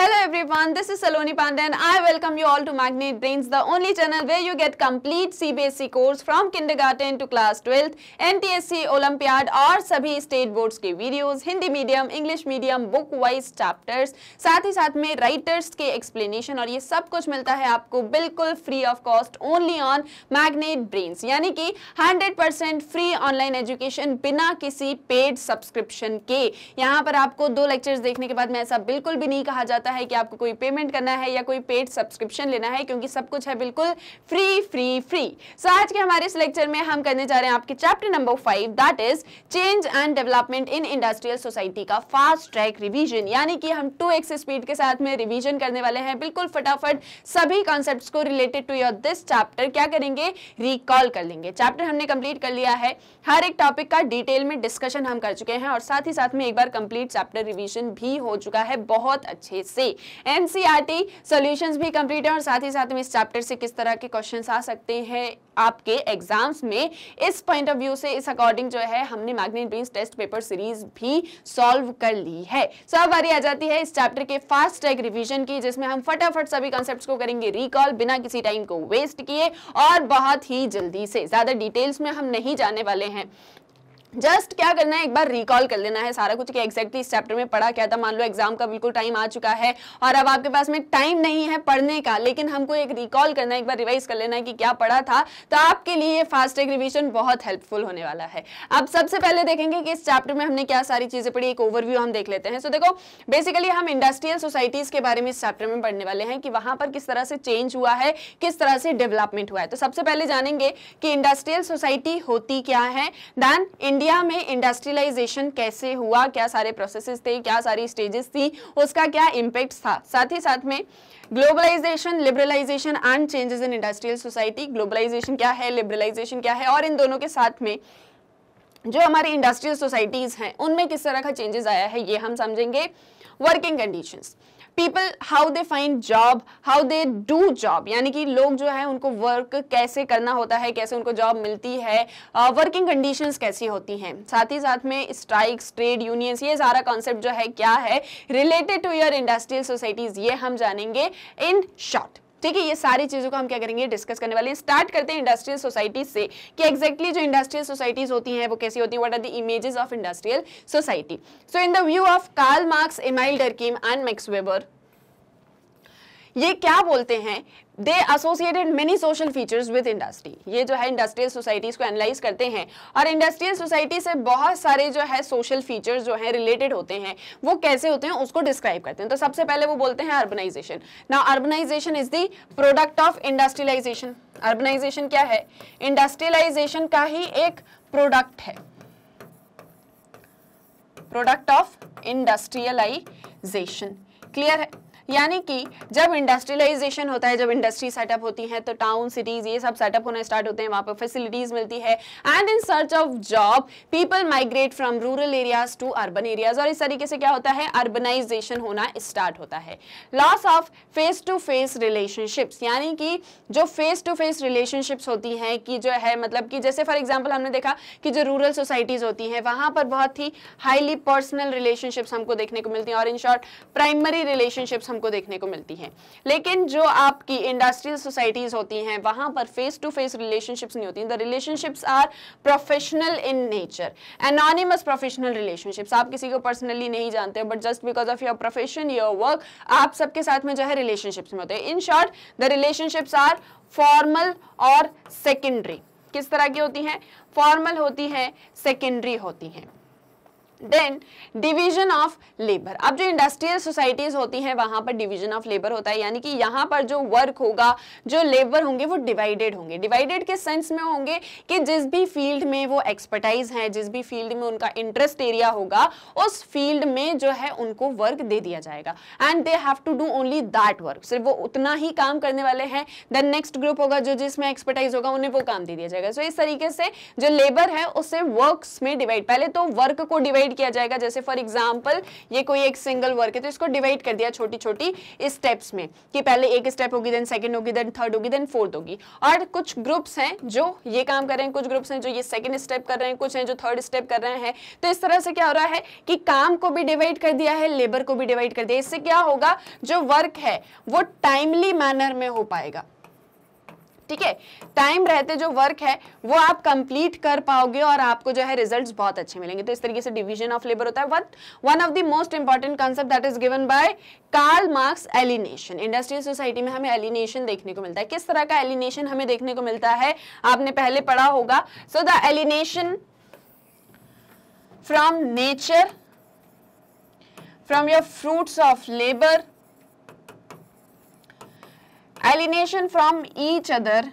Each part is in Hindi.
Hello everyone, this is Saloni Pandey and I welcome you all to Magnet Brains, the only channel where you get complete CBSE course from kindergarten to class 12th, NTSC, Olympiad और सभी स्टेट बोर्ड्स के videos, Hindi medium, English medium, book wise chapters, साथ ही साथ में राइटर्स के एक्सप्लेनेशन और ये सब कुछ मिलता है आपको बिल्कुल free of cost only on Magnet Brains यानी कि 100% फ्री ऑनलाइन एजुकेशन बिना किसी पेड सब्सक्रिप्शन के यहाँ पर आपको दो लेक्चर्स देखने के बाद मैं ऐसा बिल्कुल भी नहीं कहा जाता होता है कि आपको कोई पेमेंट करना है या कोई पेड सब्सक्रिप्शन लेना है क्योंकि सब कुछ है बिल्कुल free free free so so, आज के हमारे इस लेक्चर में हम करने जा रहे हैं आपके chapter number five that is change and development in industrial society का फास्ट ट्रैक रिविजन यानी कि हम टू एक्स स्पीड के साथ में रिविजन करने वाले हैं बिल्कुल फटाफट सभी कॉन्सेप्ट को related to your this chapter क्या करेंगे रिकॉल कर लेंगे चैप्टर हमने कंप्लीट कर लिया है हर एक टॉपिक का डिटेल में डिस्कशन हम कर चुके हैं और साथ ही साथ में एक बार कंप्लीट चैप्टर रिवीजन भी हो चुका है बहुत अच्छे सी एनसीईआरटी सॉल्यूशंस e भी कंप्लीट है और साथ ही साथ में इस चैप्टर से किस तरह के क्वेश्चंस आ सकते हैं आपके एग्जाम्स में इस पॉइंट ऑफ व्यू से इस अकॉर्डिंग जो है हमने Magnet Dreams test paper series भी सॉल्व कर ली है सो so, अब बारी आ जाती है इस चैप्टर के फास्ट ट्रैक रिवीजन की जिसमें हम फटाफट सभी कॉन्सेप्ट को करेंगे रिकॉल बिना किसी टाइम को वेस्ट किए और बहुत ही जल्दी से ज्यादा डिटेल्स में हम नहीं जाने वाले हैं जस्ट क्या करना है एक बार रिकॉल कर लेना है सारा कुछ कि एग्जैक्टली इस चैप्टर में पढ़ा क्या था मान लो एग्जाम का बिल्कुल टाइम आ चुका है और अब आपके पास में टाइम नहीं है पढ़ने का लेकिन हमको एक रिकॉल करना है एक बार रिवाइज कर लेना है कि क्या पढ़ा था तो आपके लिए ये फास्टैग रिविजन बहुत हेल्पफुल होने वाला है अब सबसे पहले देखेंगे कि इस चैप्टर में हमने क्या सारी चीज़ें पढ़ी एक ओवरव्यू हम देख लेते हैं सो देखो बेसिकली हम इंडस्ट्रियल सोसाइटीज़ के बारे में इस चैप्टर में पढ़ने वाले हैं कि वहां पर किस तरह से चेंज हुआ है किस तरह से डेवलपमेंट हुआ है तो सबसे पहले जानेंगे कि इंडस्ट्रियल सोसाइटी होती क्या है दैन इंडिया इंडिया में इंडस्ट्रियलाइजेशन कैसे हुआ क्या सारे प्रोसेसेस थे क्या सारी स्टेजेस थी उसका क्या इम्पैक्ट था साथ ही साथ में globalisation liberalisation and changes in industrial society globalisation क्या है लिबरलाइजेशन क्या है और इन दोनों के साथ में जो हमारी इंडस्ट्रियल सोसाइटीज़ हैं उनमें किस तरह का चेंजेस आया है ये हम समझेंगे working conditions people how they find job how they do job यानी कि लोग जो है उनको वर्क कैसे करना होता है कैसे उनको जॉब मिलती है वर्किंग uh, कंडीशंस कैसी होती हैं साथ ही साथ में स्ट्राइक्स ट्रेड यूनियंस ये सारा कॉन्सेप्ट जो है क्या है related to your industrial societies ये हम जानेंगे इन शॉर्ट ठीक है ये सारी चीज़ों को हम क्या करेंगे डिस्कस करने वाले हैं स्टार्ट करते हैं इंडस्ट्रियल सोसाइटीज से कि एक्जैक्टली exactly जो इंडस्ट्रियल सोसाइटीज होती हैं वो कैसी होती हैं what are the images of industrial society so in the view of Karl Marx Emile Durkheim and Max Weber ये क्या बोलते हैं they associated many social features with industry ये जो है इंडस्ट्रियल सोसाइटीज को एनालाइज करते हैं और इंडस्ट्रियल सोसाइटी से बहुत सारे जो है सोशल फीचर्स जो है रिलेटेड होते हैं वो कैसे होते हैं उसको डिस्क्राइब करते हैं तो सबसे पहले वो बोलते हैं अर्बनाइजेशन ना urbanisation is the product of industrialisation urbanisation क्या है इंडस्ट्रियलाइजेशन का ही एक प्रोडक्ट है प्रोडक्ट ऑफ इंडस्ट्रियलाइजेशन क्लियर है यानी कि जब इंडस्ट्रियलाइजेशन होता है जब इंडस्ट्री सेटअप होती है तो टाउन सिटीज ये सब सेटअप होना स्टार्ट होते हैं वहां पर फैसिलिटीज मिलती है and in search of job people migrate from rural areas to urban areas और इस तरीके से क्या होता है अर्बनाइजेशन होना स्टार्ट होता है loss of face to face relationships यानी कि जो फेस टू फेस रिलेशनशिप्स होती हैं कि जो है मतलब कि जैसे फॉर एग्जाम्पल हमने देखा कि जो रूरल सोसाइटीज़ होती हैं वहां पर बहुत ही हाईली पर्सनल रिलेशनशिप्स हमको देखने को मिलती हैं और इन शॉर्ट प्राइमरी रिलेशनशिप्स हम हमको देखने को मिलती हैं लेकिन जो आपकी इंडस्ट्रियल सोसाइटीज़ होती हैं वहां पर फेस टू फेस रिलेशनशिप्स नहीं होती the relationships are professional in nature anonymous professional relationships आप किसी को पर्सनली नहीं जानते but just because of your profession your work आप सबके साथ में जो है रिलेशनशिप्स में होते हैं in short the relationships are formal और सेकेंडरी किस तरह की होती हैं फॉर्मल होती हैं सेकेंडरी होती हैं देन डिवीजन ऑफ लेबर अब जो इंडस्ट्रियल सोसाइटीज होती हैं वहां पर डिवीजन ऑफ लेबर होता है यानी कि यहां पर जो वर्क होगा जो लेबर होंगे वो डिवाइडेड होंगे डिवाइडेड के सेंस में होंगे कि जिस भी फील्ड में वो एक्सपर्टाइज हैं जिस भी फील्ड में उनका इंटरेस्ट एरिया होगा उस फील्ड में जो है उनको वर्क दे दिया जाएगा and they have to do only that work सिर्फ वो उतना ही काम करने वाले हैं देन नेक्स्ट ग्रुप होगा जो जिसमें एक्सपर्टाइज होगा उन्हें वो काम दे दिया जाएगा सो so, इस तरीके से जो लेबर है उसे वर्क में डिवाइड पहले तो वर्क को डिवाइड डिवाइड किया जाएगा जैसे फॉर एग्जाम्पल ये कोई एक सिंगल वर्क है तो इसको डिवाइड कर दिया छोटी छोटी स्टेप्स में कि पहले एक स्टेप होगी देन सेकेंड होगी देन थर्ड होगी देन फोर्थ होगी और कुछ ग्रुप्स हैं जो ये काम कर रहे हैं कुछ ग्रुप्स हैं जो ये सेकेंड स्टेप कर रहे हैं कुछ हैं जो थर्ड स्टेप कर रहे हैं तो इस तरह से क्या हो रहा है कि काम को भी डिवाइड कर दिया है लेबर को भी डिवाइड कर दिया इससे क्या होगा जो वर्क है वो टाइमली मैनर में हो पाएगा ठीक है टाइम रहते जो वर्क है वो आप कंप्लीट कर पाओगे और आपको जो है रिजल्ट बहुत अच्छे मिलेंगे तो इस तरीके से डिविजन ऑफ लेबर होता है one one of the most important concept that is given by Karl Marx alienation industrial society में हमें एलिनेशन देखने को मिलता है किस तरह का एलिनेशन हमें देखने को मिलता है आपने पहले पढ़ा होगा so the alienation from nature from your fruits of labour Alienation from each other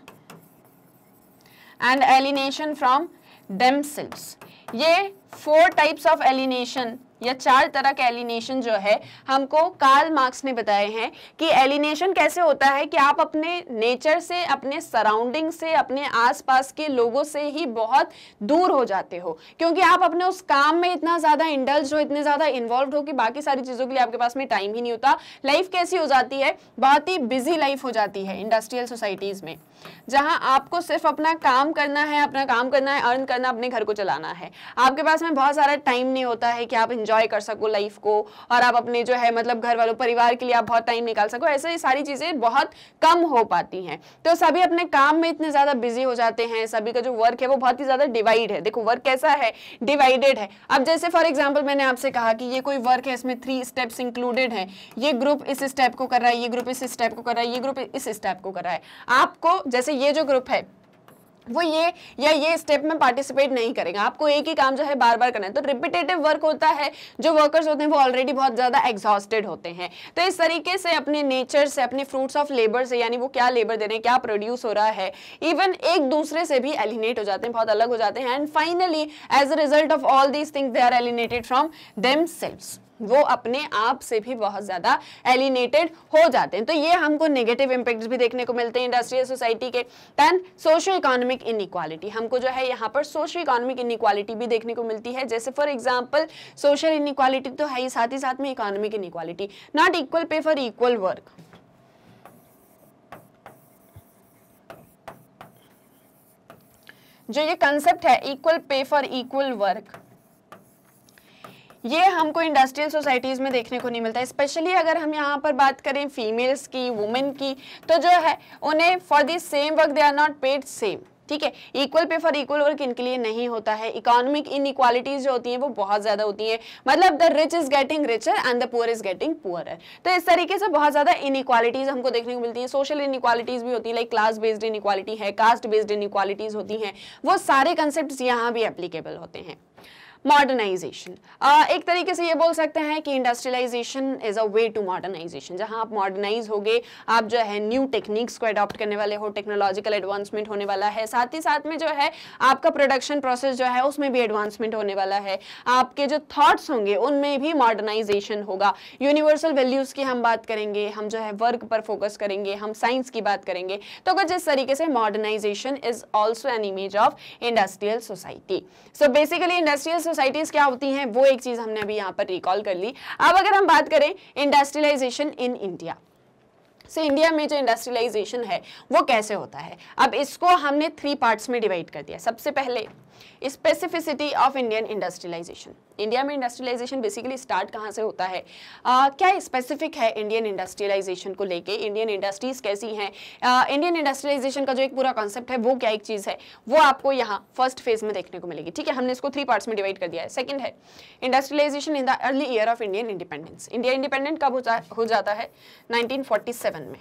and alienation from themselves. ये four types of alienation. या चार तरह के एलिनेशन जो है हमको कार्ल मार्क्स ने बताए हैं कि एलिनेशन कैसे होता है कि आप अपने नेचर से अपने सराउंडिंग से अपने आसपास के लोगों से ही बहुत दूर हो जाते हो क्योंकि आप अपने उस काम में इतना ज़्यादा इंडल्स हो इतने ज़्यादा इन्वॉल्व हो कि बाकी सारी चीज़ों के लिए आपके पास में टाइम ही नहीं होता लाइफ कैसी हो जाती है बहुत ही बिजी लाइफ हो जाती है इंडस्ट्रियल सोसाइटीज़ में जहां आपको सिर्फ अपना काम करना है अपना काम करना है अर्न करना अपने घर को चलाना है आपके पास में बहुत सारा टाइम नहीं होता है कि आप इंजॉय कर सको लाइफ को और आप अपने जो है मतलब घर वालों परिवार के लिए आप बहुत टाइम निकाल सको ऐसे सारी चीज़ें बहुत कम हो पाती हैं तो सभी अपने काम में इतने ज़्यादा बिजी हो जाते हैं सभी का जो वर्क है वो बहुत ही ज़्यादा डिवाइड है देखो वर्क कैसा है डिवाइडेड है अब जैसे फॉर एग्जाम्पल मैंने आपसे कहा कि ये कोई वर्क है इसमें थ्री स्टेप्स इंक्लूडेड है ये ग्रुप इस स्टेप को कर रहा है ये ग्रुप इस स्टेप को कर रहा है ये ग्रुप इस स्टेप को कर रहा है आपको जैसे ये जो ग्रुप है वो ये या ये स्टेप में पार्टिसिपेट नहीं करेगा आपको एक ही काम जो है बार बार करना है तो रिपीटेटिव वर्क होता है जो वर्कर्स होते हैं वो ऑलरेडी बहुत ज़्यादा एग्जॉस्टेड होते हैं तो इस तरीके से अपने नेचर से अपने फ्रूट्स ऑफ लेबर से यानी वो क्या लेबर दे रहे हैं क्या प्रोड्यूस हो रहा है इवन एक दूसरे से भी एलिनेट हो जाते हैं बहुत अलग हो जाते हैं and finally as a result of all these things they are alienated from themselves वो अपने आप से भी बहुत ज़्यादा एलिनेटेड हो जाते हैं तो ये हमको नेगेटिव इंपैक्ट्स भी देखने को मिलते हैं इंडस्ट्रियल सोसाइटी के दैन सोशो इकोनॉमिक इनक्वालिटी हमको जो है यहाँ पर सोशो इकोनॉमिक इनक्वालिटी भी देखने को मिलती है जैसे फॉर एग्जाम्पल सोशल इनक्वालिटी तो है ही साथ ही साथ में economic inequality not equal pay for equal work जो ये कंसेप्ट है equal pay for equal work ये हमको इंडस्ट्रियल सोसाइटीज़ में देखने को नहीं मिलता है स्पेशली अगर हम यहाँ पर बात करें फीमेल्स की वुमेन की तो जो है उन्हें for this same work they are not paid same ठीक है equal pay for equal work इनके लिए नहीं होता है इकोनॉमिक इनइक्वालिटीज जो होती हैं वो बहुत ज़्यादा होती हैं मतलब the rich is getting richer and the poor is getting poor तो इस तरीके से बहुत ज़्यादा इनइक्वालिटीज हमको देखने को मिलती हैं सोशल इनइक्वालिटीज भी होती है लाइक क्लास बेस्ड इन है कास्ट बेस्ड इन होती हैं वो सारे कंसेप्ट यहाँ भी एप्लीकेबल होते हैं मॉडर्नाइजेशन uh, एक तरीके से ये बोल सकते हैं कि industrialisation is a way to modernisation जहाँ आप मॉडर्नाइज होगे आप जो है न्यू टेक्निक्स को अडॉप्ट करने वाले हो टेक्नोलॉजिकल एडवांसमेंट होने वाला है साथ ही साथ में जो है आपका प्रोडक्शन प्रोसेस जो है उसमें भी एडवांसमेंट होने वाला है आपके जो थाट्स होंगे उनमें भी मॉडर्नाइजेशन होगा यूनिवर्सल वैल्यूज़ की हम बात करेंगे हम जो है वर्क पर फोकस करेंगे हम साइंस की बात करेंगे तो अगर जिस तरीके से modernisation is also an image of industrial society so basically industrial societies क्या होती हैं वो एक चीज़ हमने अभी यहाँ पर रिकॉल कर ली अब अगर हम बात करें इंडस्ट्रियलाइजेशन इन इंडिया से इंडिया में जो इंडस्ट्रियलाइजेशन है वो कैसे होता है अब इसको हमने थ्री पार्ट्स में डिवाइड कर दिया सबसे पहले specificity of Indian industrialization India में इंडस्ट्रियलाइजेशन बेसिकली स्टार्ट कहाँ से होता है आ, क्या स्पेसिफिक है इंडियन इंडस्ट्रियलाइजेशन को लेके इंडियन इंडस्ट्रीज कैसी हैं इंडियन इंडस्ट्रियलाइजेशन का जो एक पूरा कॉन्सेप्ट है वो क्या एक चीज़ है वो आपको यहाँ फर्स्ट फेज में देखने को मिलेगी ठीक है हमने इसको थ्री पार्ट्स में डिवाइड कर दिया है सेकंड है industrialization in the early year of Indian independence India independent कब हो, जाता है नाइनटीन में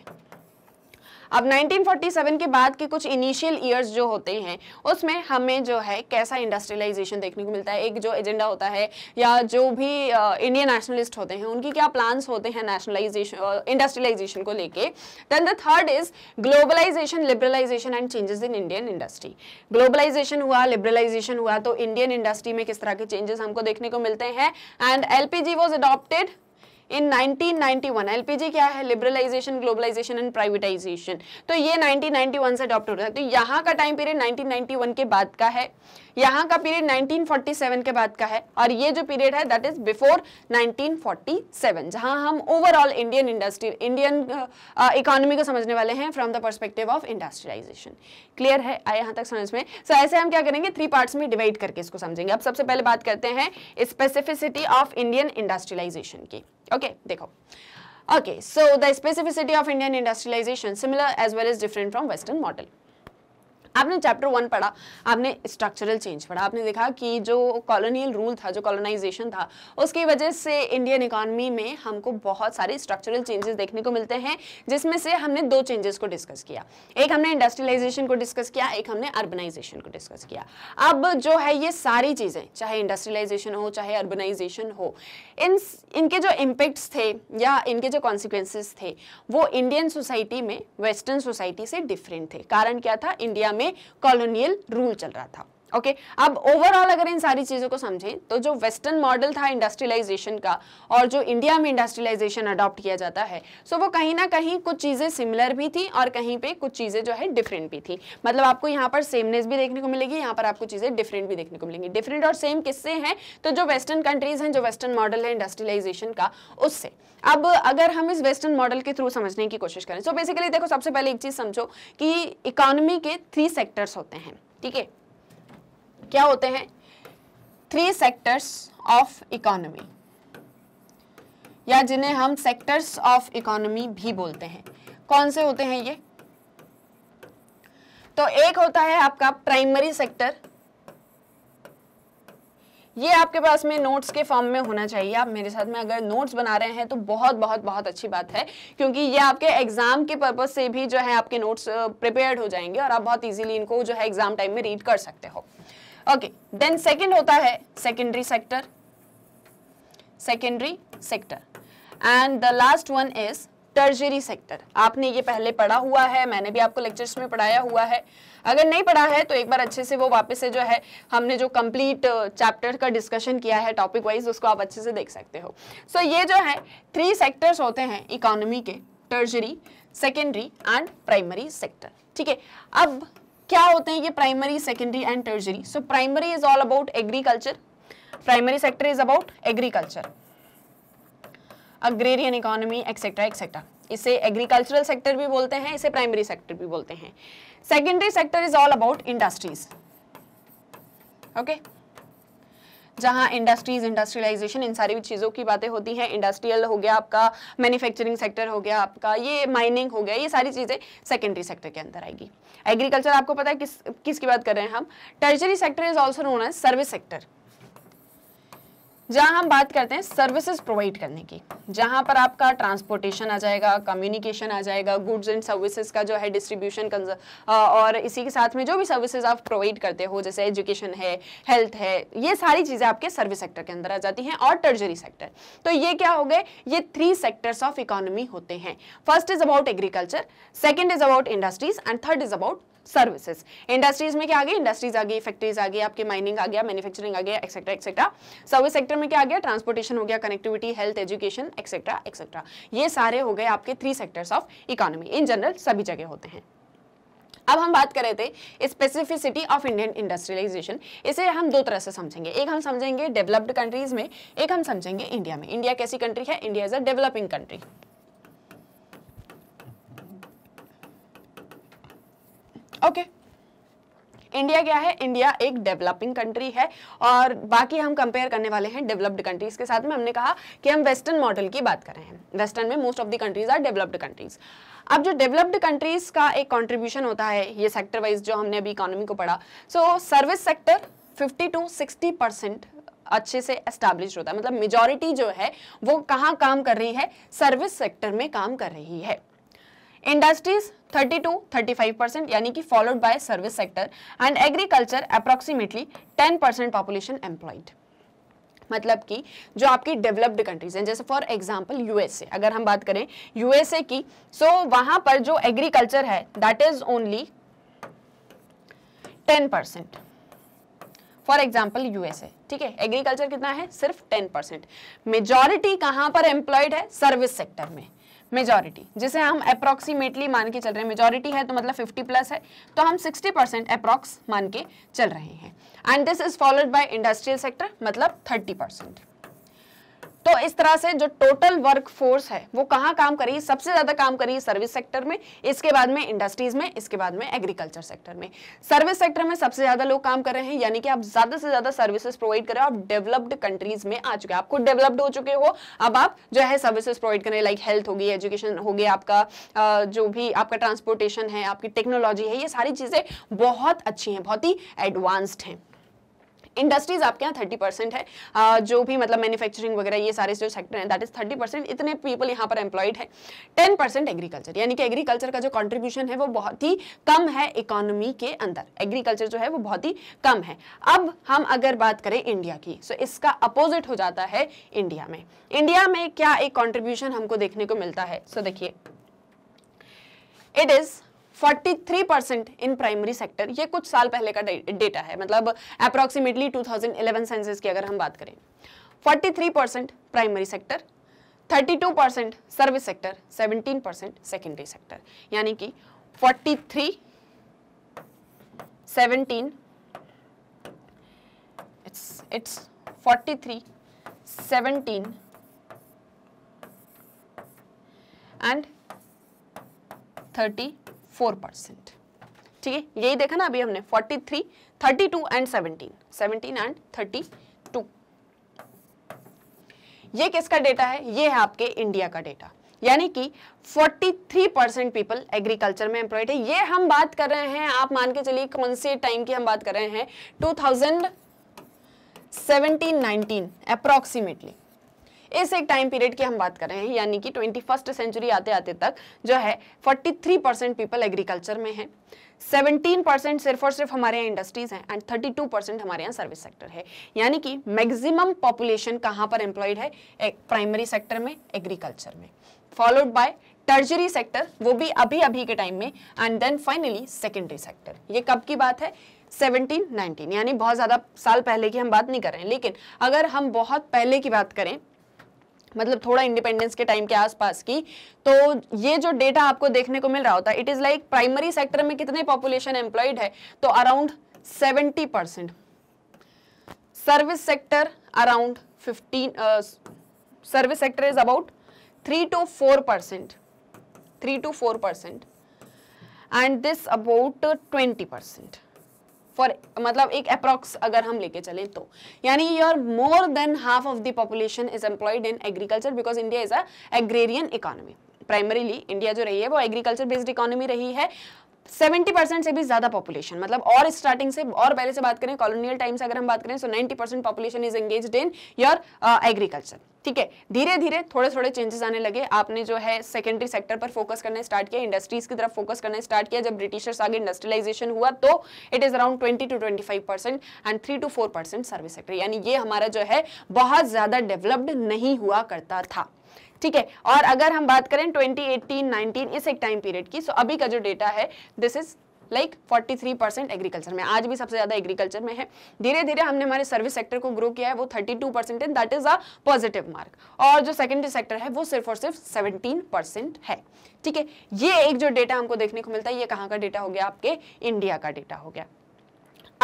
अब 1947 के बाद के कुछ इनिशियल ईयर्स जो होते हैं उसमें हमें जो है कैसा इंडस्ट्रियलाइजेशन देखने को मिलता है एक जो एजेंडा होता है या जो भी इंडियन नेशनलिस्ट होते हैं उनकी क्या प्लान्स होते हैं नेशनलाइजेशन इंडस्ट्रियलाइजेशन को लेके then the third is globalization liberalisation and changes in Indian industry globalization हुआ लिबरलाइजेशन हुआ तो इंडियन इंडस्ट्री में किस तरह के चेंजेस हमको देखने को मिलते हैं and LPG was adopted in 1991 LPG क्या है लिबरलाइजेशन ग्लोबलाइजेशन एंड प्राइवेटाइजेशन तो ये 1991 से अडॉप्ट हो रहा है तो यहाँ का टाइम पीरियड 1991 के बाद का है यहाँ का पीरियड 1947 के बाद का है और ये जो पीरियड है दैट इज बिफोर 1947 जहाँ हम overall Indian industry Indian economy को समझने वाले हैं from the perspective of industrialization clear है आए यहाँ तक समझ में सो so, ऐसे हम क्या करेंगे थ्री पार्ट्स में डिवाइड करके इसको समझेंगे अब सबसे पहले बात करते हैं स्पेसिफिसिटी ऑफ इंडियन इंडस्ट्रियलाइजेशन की okay देखो okay so the specificity of Indian industrialization similar as well as different from western model आपने चैप्टर वन पढ़ा आपने स्ट्रक्चरल चेंज पढ़ा आपने देखा कि जो कॉलोनियल रूल था जो कॉलोनाइजेशन था उसकी वजह से इंडियन इकोनॉमी में हमको बहुत सारे स्ट्रक्चरल चेंजेस देखने को मिलते हैं जिसमें से हमने दो चेंजेस को डिस्कस किया एक हमने इंडस्ट्रियलाइजेशन को डिस्कस किया एक हमने अर्बनाइजेशन को डिस्कस किया अब जो है ये सारी चीज़ें चाहे इंडस्ट्रियलाइजेशन हो चाहे अर्बनाइजेशन हो इन इनके जो इम्पेक्ट्स थे या इनके जो कॉन्सिक्वेंसेस थे वो इंडियन सोसाइटी में वेस्टर्न सोसाइटी से डिफरेंट थे कारण क्या था इंडिया में में कॉलोनियल रूल चल रहा था ओके okay? अब ओवरऑल अगर इन सारी चीज़ों को समझें तो जो वेस्टर्न मॉडल था इंडस्ट्रियलाइजेशन का और जो इंडिया में इंडस्ट्रियलाइजेशन अडॉप्ट किया जाता है सो वो कहीं ना कहीं कुछ चीज़ें सिमिलर भी थी और कहीं पे कुछ चीज़ें जो है डिफरेंट भी थी मतलब आपको यहाँ पर सेमनेस भी देखने को मिलेगी यहाँ पर आपको चीज़ें डिफरेंट भी देखने को मिलेंगी डिफरेंट और सेम किससे है तो जो वेस्टर्न कंट्रीज़ हैं जो वेस्टर्न मॉडल है इंडस्ट्रियलाइजेशन का उससे अब अगर हम इस वेस्टर्न मॉडल के थ्रू समझने की कोशिश करें सो so बेसिकली देखो सबसे पहले एक चीज़ समझो कि इकोनॉमी के थ्री सेक्टर्स होते हैं ठीक है क्या होते हैं थ्री सेक्टर्स ऑफ इकोनॉमी या जिन्हें हम सेक्टर्स ऑफ इकोनॉमी भी बोलते हैं कौन से होते हैं ये तो एक होता है आपका प्राइमरी सेक्टर ये आपके पास में नोट्स के फॉर्म में होना चाहिए आप मेरे साथ में अगर नोट्स बना रहे हैं तो बहुत बहुत बहुत अच्छी बात है क्योंकि ये आपके एग्जाम के पर्पज से भी जो है आपके नोट्स प्रिपेयर्ड हो जाएंगे और आप बहुत इजीली इनको जो है एग्जाम टाइम में रीड कर सकते हो ओके देन सेकंड होता है secondary sector secondary sector and the last one is tertiary sector आपने ये पहले पढ़ा हुआ है मैंने भी आपको लेक्चर्स में पढ़ाया हुआ है अगर नहीं पढ़ा है तो एक बार अच्छे से वो वापस से जो है हमने जो कंप्लीट चैप्टर uh, का डिस्कशन किया है टॉपिक वाइज उसको आप अच्छे से देख सकते हो सो so, ये जो है थ्री सेक्टर्स होते हैं इकोनॉमी के tertiary secondary and primary sector ठीक है अब क्या होते हैं ये primary secondary and tertiary so primary is all about agriculture primary sector is about agriculture agrarian economy etcetera etcetera इसे एग्रीकल्चरल सेक्टर भी बोलते हैं इसे प्राइमरी सेक्टर भी बोलते हैं secondary sector is all about industries okay जहाँ इंडस्ट्रीज इंडस्ट्रियलाइजेशन इन सारी चीज़ों की बातें होती हैं इंडस्ट्रियल हो गया आपका मैन्युफैक्चरिंग सेक्टर हो गया आपका ये माइनिंग हो गया ये सारी चीज़ें सेकेंडरी सेक्टर के अंदर आएगी एग्रीकल्चर आपको पता है किस किसकी बात कर रहे हैं हम tertiary sector is also known as service sector जहां हम बात करते हैं सर्विसेज प्रोवाइड करने की जहां पर आपका ट्रांसपोर्टेशन आ जाएगा कम्युनिकेशन आ जाएगा गुड्स एंड सर्विसेज का जो है डिस्ट्रीब्यूशन और इसी के साथ में जो भी सर्विसेज आप प्रोवाइड करते हो जैसे एजुकेशन है हेल्थ है ये सारी चीज़ें आपके सर्विस सेक्टर के अंदर आ जाती हैं और टर्जरी सेक्टर तो ये क्या हो गए ये थ्री सेक्टर्स ऑफ इकोनॉमी होते हैं first is about agriculture second is about industries and third is about services industries में क्या आ गई इंडस्ट्रीज आ गई फैक्ट्रीज आ गई आपके माइनिंग आ गया मैन्युफैक्चरिंग आ गया एक्सेट्रा एक्सेट्रा सर्विस सेक्टर में क्या आ गया ट्रांसपोर्टेशन हो गया connectivity health education etcetera etcetera ये सारे हो गए आपके three sectors of economy in general सभी जगह होते हैं अब हम बात कर रहे थे स्पेसिफिसिटी ऑफ इंडियन इंडस्ट्रियलाइजेशन इसे हम दो तरह से समझेंगे एक हम समझेंगे डेवलप्ड कंट्रीज में एक हम समझेंगे इंडिया में इंडिया कैसी कंट्री है India is a developing country okay India क्या है इंडिया एक डेवलपिंग कंट्री है और बाकी हम कंपेयर करने वाले हैं डेवलप्ड कंट्रीज के साथ में हमने कहा कि हम वेस्टर्न मॉडल की बात कर रहे हैं वेस्टर्न में most of the countries are developed countries अब जो डेवलप्ड कंट्रीज का एक कंट्रीब्यूशन होता है ये सेक्टर वाइज जो हमने अभी इकोनॉमी को पढ़ा so service sector fifty to sixty percent अच्छे से एस्टेब्लिश होता है मतलब मेजोरिटी जो है वो कहाँ काम कर रही है सर्विस सेक्टर में काम कर रही है इंडस्ट्रीज 32 35 परसेंट यानी कि followed by service sector and agriculture approximately 10 percent population employed मतलब कि जो आपकी डेवलप्ड कंट्रीज हैं जैसे फॉर एग्जांपल यूएसए अगर हम बात करें यूएसए की सो so वहां पर जो एग्रीकल्चर है that is only 10 percent for example USA ठीक है एग्रीकल्चर कितना है सिर्फ 10 परसेंट मेजोरिटी कहां पर एम्प्लॉयड है सर्विस सेक्टर में मेजोरिटी जिसे हम अप्रोक्सीमेटली मान के चल रहे हैं मेजोरिटी है तो मतलब 50 प्लस है तो हम 60 परसेंट अप्रोक्स मान के चल रहे हैं and this is followed by industrial sector मतलब 30 परसेंट तो इस तरह से जो टोटल वर्क फोर्स है वो कहाँ काम करी सबसे ज़्यादा काम करी सर्विस सेक्टर में इसके बाद में इंडस्ट्रीज में इसके बाद में एग्रीकल्चर सेक्टर में सर्विस सेक्टर में सबसे ज़्यादा लोग काम कर रहे हैं यानी कि आप ज़्यादा से ज़्यादा सर्विसेज प्रोवाइड कर रहे हो आप डेवलप्ड कंट्रीज में आ चुके हैं आप खुद डेवलप्ड हो चुके हो अब आप जो है सर्विसेज प्रोवाइड करें लाइक हेल्थ होगी एजुकेशन होगी आपका जो भी आपका ट्रांसपोर्टेशन है आपकी टेक्नोलॉजी है ये सारी चीज़ें बहुत अच्छी हैं बहुत ही एडवांस्ड हैं इंडस्ट्रीज आपके यहाँ थर्टी परसेंट है जो भी मतलब मैन्युफैक्चरिंग वगैरह ये सारे जो सेक्टर हैं दैट इज थर्टी परसेंट इतने पीपल यहाँ पर एम्प्लॉयड है टेन परसेंट एग्रीकल्चर यानी कि एग्रीकल्चर का जो कॉन्ट्रीब्यूशन है वो बहुत ही कम है इकोनॉमी के अंदर एग्रीकल्चर जो है वो बहुत ही कम है अब हम अगर बात करें इंडिया की सो so, इसका अपोजिट हो जाता है इंडिया में इंडिया में क्या एक कॉन्ट्रीब्यूशन हमको देखने को मिलता है सो so, देखिए it is 43 percent in primary sector ये कुछ साल पहले का डेटा है मतलब अप्रॉक्सीमेटली 2011 सेंसस की अगर हम बात करें 43 percent primary sector 32 percent service sector 17 percent secondary sector यानी कि 43 17 it's it's 43 17 and 30 four percent ठीक है यही देखा ना अभी हमने forty three thirty two and seventeen seventeen and thirty two ये किसका डेटा है ये है आपके इंडिया का डेटा यानी कि 43 परसेंट पीपल एग्रीकल्चर में एम्प्लॉयड है ये हम बात कर रहे हैं आप मान के चलिए कौन से टाइम की हम बात कर रहे हैं 2017-19 अप्रोक्सीमेटली इस एक टाइम पीरियड की हम बात कर रहे हैं यानी कि ट्वेंटी फर्स्ट सेंचुरी आते आते तक जो है forty three percent people agriculture में है सेवनटीन परसेंट सिर्फ और सिर्फ हमारे यहाँ इंडस्ट्रीज हैं एंड थर्टी टू परसेंट हमारे यहाँ सर्विस सेक्टर है यानी कि मैक्सिमम पॉपुलेशन कहाँ पर एम्प्लॉयड है प्राइमरी सेक्टर में एग्रीकल्चर में फॉलोड बाय टर्जरी सेक्टर वो भी अभी अभी के टाइम में and then finally secondary sector ये कब की बात है 17, 19 यानी बहुत ज़्यादा साल पहले की हम बात नहीं कर रहे हैं लेकिन अगर हम बहुत पहले की बात करें मतलब थोड़ा इंडिपेंडेंस के टाइम के आसपास की तो ये जो डेटा आपको देखने को मिल रहा होता है it is like primary sector में कितने पॉपुलेशन एम्प्लॉयड है तो around seventy percent service sector around fifteen service sector is about three to four percent three to four percent and this about 20 percent for मतलब एक अप्रोक्स अगर हम लेके चलें तो यानी your more than half of the population is employed in agriculture because India is a agrarian economy primarily India जो रही है वो एग्रीकल्चर बेस्ड इकोनॉमी रही है सेवेंटी परसेंट से भी ज्यादा पॉपुलेशन मतलब और स्टार्टिंग से और पहले से बात करें कॉलोनियल टाइम से अगर हम बात करें so ninety percent population is engage in your agriculture ठीक है धीरे धीरे थोड़े थोड़े चेंजेस आने लगे आपने जो है सेकेंडरी सेक्टर पर फोकस करने स्टार्ट किया इंडस्ट्रीज की तरफ फोकस करने स्टार्ट किया जब ब्रिटिशर्स आगे इंडस्ट्रियलाइजेशन हुआ तो it is around twenty to twenty five percent and three to four percent service sector यानी ये हमारा जो है बहुत ज्यादा डेवलप्ड नहीं हुआ करता था ठीक है और अगर हम बात करें 2018 19 इस एक टाइम पीरियड की सो so अभी का जो डेटा है this is like 43 percent agriculture में आज भी सबसे ज्यादा एग्रीकल्चर में है धीरे धीरे हमने हमारे सर्विस सेक्टर को ग्रो किया है वो 32 परसेंट है that is a positive mark और जो सेकेंडरी सेक्टर है वो सिर्फ और सिर्फ सेवनटीन परसेंट है ठीक है ये एक जो डेटा हमको देखने को मिलता है ये कहाँ का डेटा हो गया आपके इंडिया का डेटा हो गया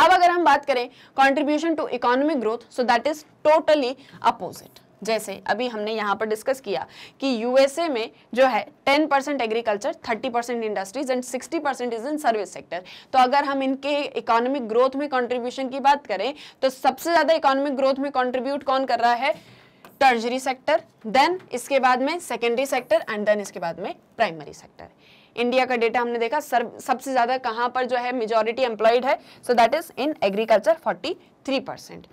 अब अगर हम बात करें contribution to economic growth so that is totally opposite जैसे अभी हमने यहाँ पर डिस्कस किया कि यूएसए में जो है 10 percent agriculture thirty percent industries and 60 percent is in service sector तो अगर हम इनके इकोनॉमिक ग्रोथ में कंट्रीब्यूशन की बात करें तो सबसे ज़्यादा इकोनॉमिक ग्रोथ में कंट्रीब्यूट कौन कर रहा है टर्जरी सेक्टर देन इसके बाद में सेकेंडरी सेक्टर एंड देन इसके बाद में प्राइमरी सेक्टर इंडिया का डेटा हमने देखा सर सबसे ज़्यादा कहाँ पर जो है मेजोरिटी एम्प्लॉयड है so that is in agriculture forty three percent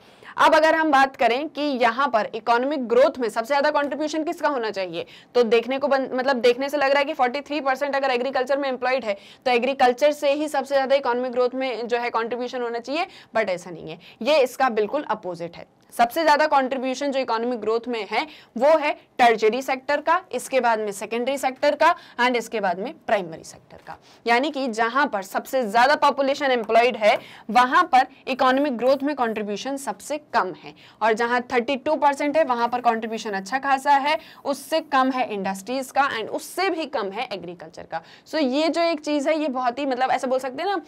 अब अगर हम बात करें कि यहाँ पर इकोनॉमिक ग्रोथ में सबसे ज्यादा कॉन्ट्रीब्यूशन किसका होना चाहिए तो देखने को बन, मतलब देखने से लग रहा है कि 43 परसेंट अगर एग्रीकल्चर में एम्प्लॉयड है तो एग्रीकल्चर से ही सबसे ज्यादा इकोनॉमिक ग्रोथ में जो है कॉन्ट्रीब्यूशन होना चाहिए बट ऐसा नहीं है ये इसका बिल्कुल अपोजिट है सबसे ज्यादा कंट्रीब्यूशन जो इकोनॉमिक ग्रोथ में है वो है टर्जरी सेक्टर का इसके बाद में सेकेंडरी सेक्टर का एंड इसके बाद में प्राइमरी सेक्टर का यानी कि जहां पर सबसे ज्यादा पॉपुलेशन एम्प्लॉयड है वहां पर इकोनॉमिक ग्रोथ में कॉन्ट्रीब्यूशन सबसे कम है और जहां टू परसेंट है वहां पर कॉन्ट्रीब्यूशन अच्छा खासा है उससे कम है इंडस्ट्रीज का एंड उससे भी कम है एग्रीकल्चर का सो so, ये जो एक चीज है ये बहुत ही मतलब ऐसा बोल सकते हैं ना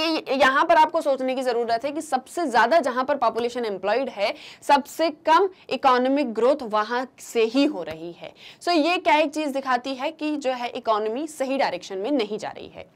कि यहां पर आपको सोचने की ज़रूरत है कि सबसे ज़्यादा जहां पर पॉपुलेशन एम्प्लॉयड है सबसे कम इकोनॉमिक ग्रोथ वहां से ही हो रही है सो so ये क्या एक चीज़ दिखाती है कि जो है इकोनॉमी सही डायरेक्शन में नहीं जा रही है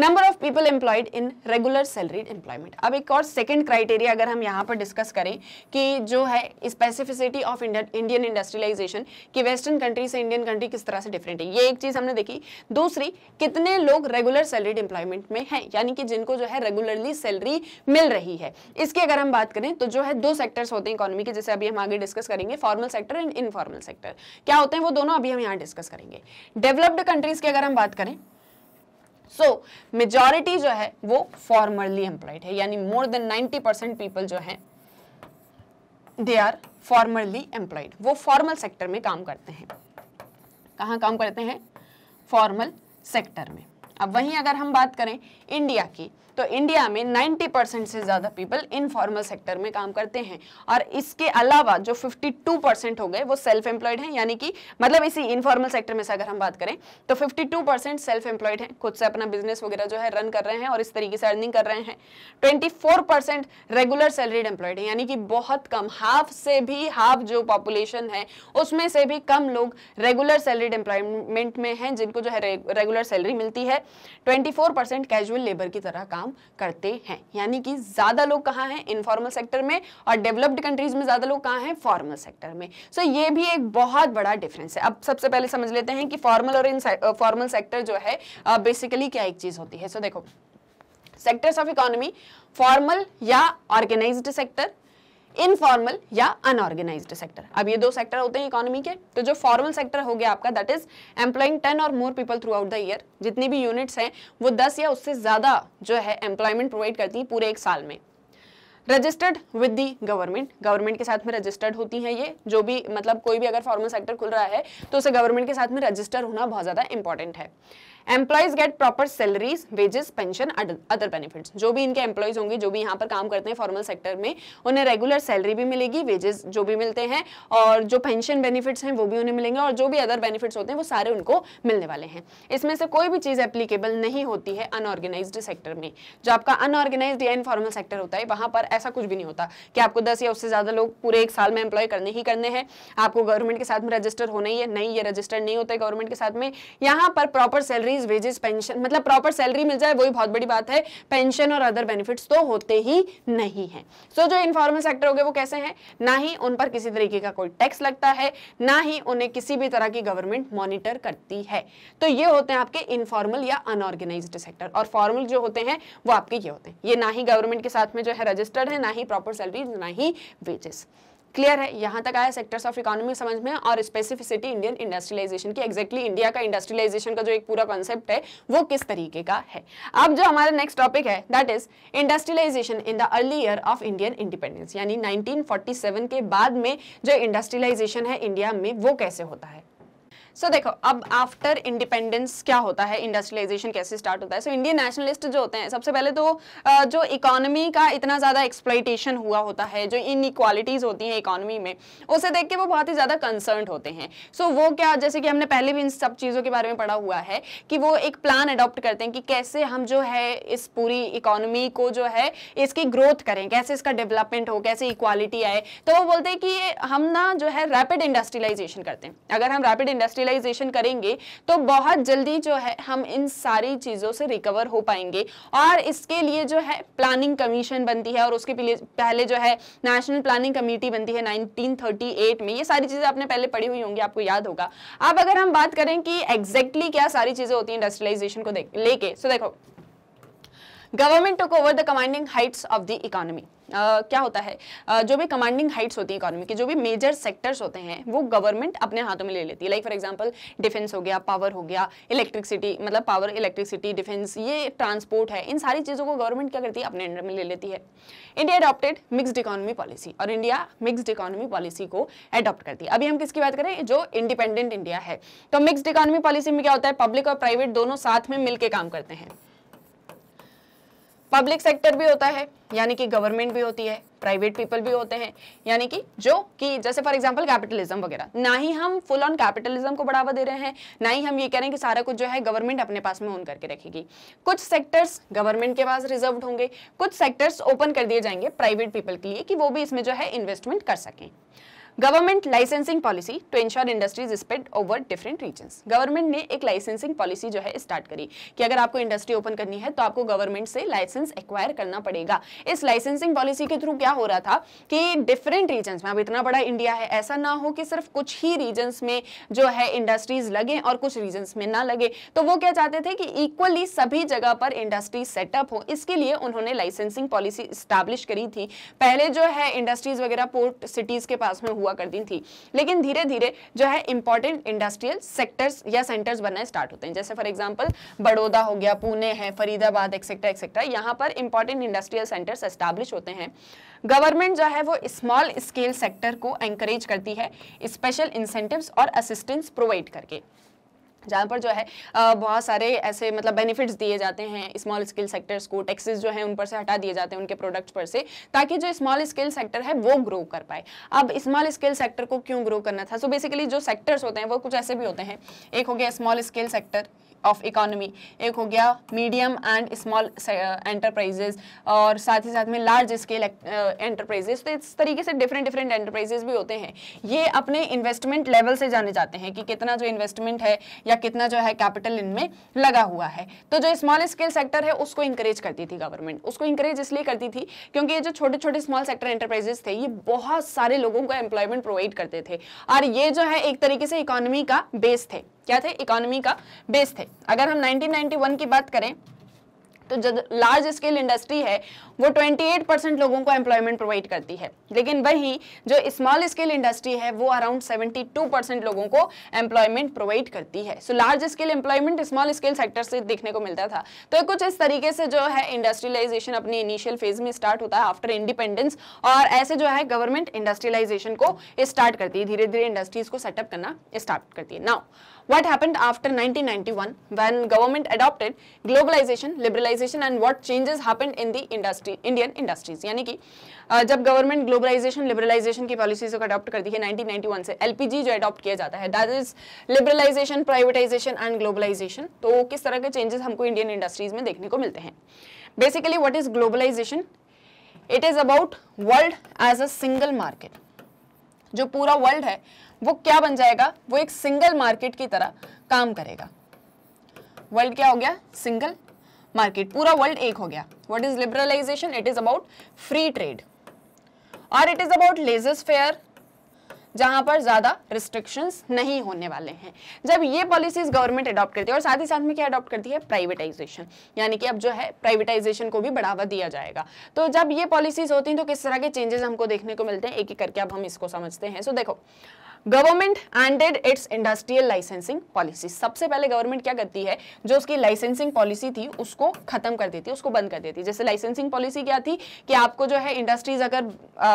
number of people employed in regular salaried employment अब एक और सेकंड क्राइटेरिया अगर हम यहाँ पर डिस्कस करें कि जो है स्पेसिफिसिटी ऑफ इंडियन इंडस्ट्रियलाइजेशन कि वेस्टर्न कंट्री से इंडियन कंट्री किस तरह से डिफरेंट है ये एक चीज़ हमने देखी दूसरी कितने लोग रेगुलर सैलरीड एम्प्लॉयमेंट में है यानी कि जिनको जो है रेगुलरली सैलरी मिल रही है इसकी अगर हम बात करें तो जो है दो सेक्टर्स होते हैं इकोनॉमी के जैसे अभी हम आगे डिस्कस करेंगे formal sector and informal sector क्या होते हैं वो दोनों अभी हम यहाँ डिस्कस करेंगे डेवलप्ड कंट्रीज की अगर हम बात करें सो so, मेजोरिटी जो है वो फॉर्मरली एम्प्लॉयड है यानी more than ninety percent people जो हैं दे आर फॉर्मरली एम्प्लॉयड वो फॉर्मल सेक्टर में काम करते हैं कहाँ काम करते हैं फॉर्मल सेक्टर में अब वहीं अगर हम बात करें इंडिया की तो इंडिया में 90 परसेंट से ज़्यादा पीपल इनफॉर्मल सेक्टर में काम करते हैं और इसके अलावा जो 52 परसेंट हो गए वो सेल्फ एम्प्लॉयड हैं यानी कि मतलब इसी इनफॉर्मल सेक्टर में से अगर हम बात करें तो 52 परसेंट सेल्फ एम्प्लॉयड हैं खुद से अपना बिजनेस वगैरह जो है रन कर रहे हैं और इस तरीके से अर्निंग कर रहे हैं twenty percent regular salaried employed है यानी कि बहुत कम हाफ से भी हाफ जो पॉपुलेशन है उसमें से भी कम लोग रेगुलर सैलरीड एम्प्लॉयमेंट में है जिनको जो है रेगुलर सैलरी मिलती है ट्वेंटी कैजुअल लेबर की तरह काम काम करते हैं यानी कि ज़्यादा लोग कहाँ हैं इनफॉर्मल सेक्टर में और डेवलप्ड कंट्रीज में ज़्यादा लोग कहाँ हैं फॉर्मल सेक्टर में सो so, ये भी एक बहुत बड़ा डिफरेंस है अब सबसे पहले समझ लेते हैं कि फॉर्मल और इन फॉर्मल सेक्टर जो है बेसिकली क्या एक चीज़ होती है सो so, देखो सेक्टर्स ऑफ इकोनॉमी फॉर्मल या ऑर्गेनाइज्ड सेक्टर इनफॉर्मल या अनऑर्गेनाइज सेक्टर अब ये दो सेक्टर होते हैं इकोनॉमी के तो जो फॉर्मल सेक्टर हो गया आपका दैट इज एम्प्लॉइंग टेन और more people throughout the year जितनी भी यूनिट्स हैं वो दस या उससे ज़्यादा जो है एम्प्लॉयमेंट प्रोवाइड करती हैं पूरे एक साल में registered with the government government के साथ में रजिस्टर्ड होती हैं ये जो भी मतलब कोई भी अगर फॉर्मल सेक्टर खुल रहा है तो उसे गवर्नमेंट के साथ में रजिस्टर होना बहुत ज़्यादा इंपॉर्टेंट है employees get proper salaries wages pension other benefits जो भी इनके एम्प्लॉयज होंगे जो भी यहाँ पर काम करते हैं फॉर्मल सेक्टर में उन्हें रेगुलर सैलरी भी मिलेगी वेजेस जो भी मिलते हैं और जो पेंशन बेनिफिट्स हैं वो भी उन्हें मिलेंगे और जो भी अदर बेनिफिट्स होते हैं वो सारे उनको मिलने वाले हैं इसमें से कोई भी चीज़ एप्लीकेबल नहीं होती है अनऑर्गेनाइज सेक्टर में जो आपका अनऑर्गेनाइज या इनफॉर्मल सेक्टर होता है वहाँ पर ऐसा कुछ भी नहीं होता कि आपको दस या उससे ज़्यादा लोग पूरे एक साल में एम्प्लॉय करने ही करने हैं आपको गवर्नमेंट के साथ में रजिस्टर होना ही है नहीं ये रजिस्टर नहीं होता गवर्नमेंट के साथ में यहाँ पर proper salary salaries wages pension मतलब प्रॉपर सैलरी मिल जाए वही बहुत बड़ी बात है पेंशन और अदर बेनिफिट्स तो होते ही नहीं है सो so, जो इनफॉर्मल सेक्टर हो गए वो कैसे हैं ना ही उन पर किसी तरीके का कोई टैक्स लगता है ना ही उन्हें किसी भी तरह की गवर्नमेंट मॉनिटर करती है तो ये होते हैं आपके इनफॉर्मल या अनऑर्गेनाइज सेक्टर और फॉर्मल जो होते हैं वो आपके ये होते हैं ये ना ही गवर्नमेंट के साथ में जो है रजिस्टर्ड है ना ही प्रॉपर सैलरी ना ही वेजेस क्लियर है यहां तक आया सेक्टर्स ऑफ इकोनॉमी समझ में और स्पेसिफिसिटी इंडियन इंडस्ट्रियलाइजेशन की एक्जैक्टली इंडिया का इंडस्ट्रियलाइजेशन का जो एक पूरा कॉन्सेप्ट है वो किस तरीके का है अब जो हमारा नेक्स्ट टॉपिक है that is industrialization in the early year of Indian independence यानी 1947 के बाद में जो इंडस्ट्रियलाइजेशन है इंडिया में वो कैसे होता है सो so, देखो अब आफ्टर इंडिपेंडेंस क्या होता है इंडस्ट्रियलाइजेशन कैसे स्टार्ट होता है सो इंडियन नेशनलिस्ट जो होते हैं सबसे पहले तो जो इकोनॉमी का इतना ज़्यादा एक्सप्लाइटेशन हुआ होता है जो इनक्वालिटीज़ होती हैं इकोनॉमी में उसे देख के वो बहुत ही ज़्यादा कंसर्न होते हैं सो so, वो क्या जैसे कि हमने पहले भी इन सब चीज़ों के बारे में पढ़ा हुआ है कि वो एक प्लान अडॉप्ट करते हैं कि कैसे हम जो है इस पूरी इकोनॉमी को जो है इसकी ग्रोथ करें कैसे इसका डेवलपमेंट हो कैसे इक्वालिटी आए तो वो बोलते हैं कि हम ना जो है रैपिड इंडस्ट्रियलाइजेशन करते हैं अगर हम रैपिड इंडस्ट्रियल रियलाइजेशन करेंगे तो बहुत जल्दी जो है हम इन सारी चीज़ों से रिकवर हो पाएंगे और इसके लिए जो है प्लानिंग कमीशन बनती है और उसके पहले जो है नेशनल प्लानिंग कमेटी बनती है 1938 में ये सारी चीज़ें आपने पहले पढ़ी हुई होंगी आपको याद होगा अब अगर हम बात करें कि एग्जैक्टली exactly क्या सारी चीज़ें होती है इंडस्ट्रियलाइजेशन को लेके सो देखो government took over the commanding heights of the economy क्या होता है uh, जो भी कमांडिंग हाइट्स होती है इकोनॉमी की जो भी मेजर सेक्टर्स होते हैं वो गवर्नमेंट अपने हाथों में ले लेती है लाइक फॉर एग्जांपल डिफेंस हो गया पावर हो गया इलेक्ट्रिसिटी मतलब पावर इलेक्ट्रिसिटी डिफेंस ये ट्रांसपोर्ट है इन सारी चीज़ों को गवर्नमेंट क्या करती है अपने अंडर में ले लेती है India adopted mixed economy policy और इंडिया मिक्सड इकोनॉमी पॉलिसी को अडॉप्ट करती है अभी हम किसकी बात करें जो इंडिपेंडेंट इंडिया है तो मिक्सड इकोनॉमी पॉलिसी में क्या होता है पब्लिक और प्राइवेट दोनों साथ में मिलकर काम करते हैं पब्लिक सेक्टर भी होता है यानी कि गवर्नमेंट भी होती है प्राइवेट पीपल भी होते हैं यानी कि जो कि जैसे फॉर एग्जांपल कैपिटलिज्म वगैरह ना ही हम फुल ऑन कैपिटलिज्म को बढ़ावा दे रहे हैं ना ही हम ये कह रहे हैं कि सारा कुछ जो है गवर्नमेंट अपने पास में ओन करके रखेगी कुछ सेक्टर्स गवर्नमेंट के पास रिजर्व होंगे कुछ सेक्टर्स ओपन कर दिए जाएंगे प्राइवेट पीपल के लिए कि वो भी इसमें जो है इन्वेस्टमेंट कर सकें government licensing policy to ensure industries spread over different regions government ने एक लाइसेंसिंग पॉलिसी जो है स्टार्ट करी कि अगर आपको इंडस्ट्री ओपन करनी है तो आपको गवर्नमेंट से लाइसेंस एक्वायर करना पड़ेगा इस लाइसेंसिंग पॉलिसी के थ्रू क्या हो रहा था कि डिफरेंट रीजन्स में अब इतना बड़ा इंडिया है ऐसा ना हो कि सिर्फ कुछ ही रीजन्स में जो है इंडस्ट्रीज लगे और कुछ रीजन्स में ना लगे तो वो क्या चाहते थे कि इक्वली सभी जगह पर इंडस्ट्री सेटअप हो इसके लिए उन्होंने लाइसेंसिंग पॉलिसी स्टैब्लिश करी थी पहले जो है इंडस्ट्रीज वगैरह पोर्ट सिटीज के पास में हुआ हुआ करती थी लेकिन धीरे धीरे जो है इंपॉर्टेंट इंडस्ट्रियल सेक्टर्स या सेंटर्स बनना स्टार्ट होते हैं जैसे फॉर एग्जाम्पल बड़ौदा हो गया पुणे है फरीदाबाद एक्सेट्रा एक्सेट्रा यहाँ पर इंपॉर्टेंट इंडस्ट्रियल सेंटर्स एस्टाब्लिश होते हैं गवर्नमेंट जो है वो स्मॉल स्केल सेक्टर को एंकरेज करती है स्पेशल इंसेंटिव्स और असिस्टेंस प्रोवाइड करके जहाँ पर जो है बहुत सारे ऐसे मतलब बेनिफिट्स दिए जाते हैं स्मॉल स्किल सेक्टर्स को टैक्सेस जो है उन पर से हटा दिए जाते हैं उनके प्रोडक्ट्स पर से ताकि जो स्मॉल स्किल सेक्टर है वो ग्रो कर पाए अब स्मॉल स्किल सेक्टर को क्यों ग्रो करना था सो so बेसिकली जो सेक्टर्स होते हैं वो कुछ ऐसे भी होते हैं एक हो गया small skill sector of economy एक हो गया मीडियम एंड स्मॉल एंटरप्राइजेस और साथ ही साथ में लार्ज स्केल एंटरप्राइजेस तो इस तरीके से डिफरेंट डिफरेंट एंटरप्राइजेस भी होते हैं ये अपने इन्वेस्टमेंट लेवल से जाने जाते हैं कि कितना जो इन्वेस्टमेंट है या कितना जो है कैपिटल इनमें लगा हुआ है तो जो स्मॉल स्केल सेक्टर है उसको इंकरेज करती थी गवर्नमेंट उसको इंकरेज इसलिए करती थी क्योंकि ये जो छोटे छोटे स्मॉल सेक्टर एंटरप्राइजेस थे ये बहुत सारे लोगों को एम्प्लॉयमेंट प्रोवाइड करते थे और ये जो है एक तरीके से इकोनॉमी का बेस थे क्या थे इकोनॉमी का बेस थे अगर हम 1991 की बात करें तो जो लार्ज स्केल इंडस्ट्री है वो 28 परसेंट लोगों को एम्प्लॉयमेंट प्रोवाइड करती है लेकिन वही जो स्मॉल स्केल इंडस्ट्री है वो अराउंड 72 परसेंट लोगों को एम्प्लॉयमेंट प्रोवाइड करती है so large scale employment small scale sector से देखने को मिलता था तो कुछ इस तरीके से जो है इंडस्ट्रियलाइजेशन अपने इनिशियल फेज में स्टार्ट होता है आफ्टर इंडिपेंडेंस और ऐसे जो है गवर्नमेंट इंडस्ट्रियलाइजेशन को स्टार्ट करती है धीरे धीरे इंडस्ट्रीज को सेटअप करना स्टार्ट करती है now what happened after 1991 when government adopted globalization liberalization and what changes happened in the industry indian industries यानी कि जब गवर्नमेंट ग्लोबलाइजेशन लिबरलाइजेशन की पॉलिसीज को अडॉप्ट कर है 1991 से एलपीजी जो अडॉप्ट किया जाता है that is liberalisation privatisation and globalisation तो किस तरह के चेंजेस हमको इंडियन इंडस्ट्रीज में देखने को मिलते हैं basically what is globalisation it is about world as a single market जो पूरा वर्ल्ड है वो क्या बन जाएगा वो एक सिंगल मार्केट की तरह काम करेगा वर्ल्ड क्या हो गया सिंगल मार्केट पूरा वर्ल्ड एक हो गया what is liberalisation it is about free trade और it is about laissez faire जहां पर ज्यादा रिस्ट्रिक्शंस नहीं होने वाले हैं जब ये पॉलिसीज गवर्नमेंट अडॉप्ट करती है और साथ ही साथ में क्या अडॉप्ट करती है प्राइवेटाइजेशन यानी कि अब जो है प्राइवेटाइजेशन को भी बढ़ावा दिया जाएगा तो जब ये पॉलिसीज होती हैं तो किस तरह के चेंजेस हमको देखने को मिलते हैं एक एक करके अब हम इसको समझते हैं सो देखो government ended its industrial licensing policy सबसे पहले गवर्नमेंट क्या करती है जो उसकी लाइसेंसिंग पॉलिसी थी उसको खत्म कर देती है उसको बंद कर देती है जैसे लाइसेंसिंग पॉलिसी क्या थी कि आपको जो है इंडस्ट्रीज अगर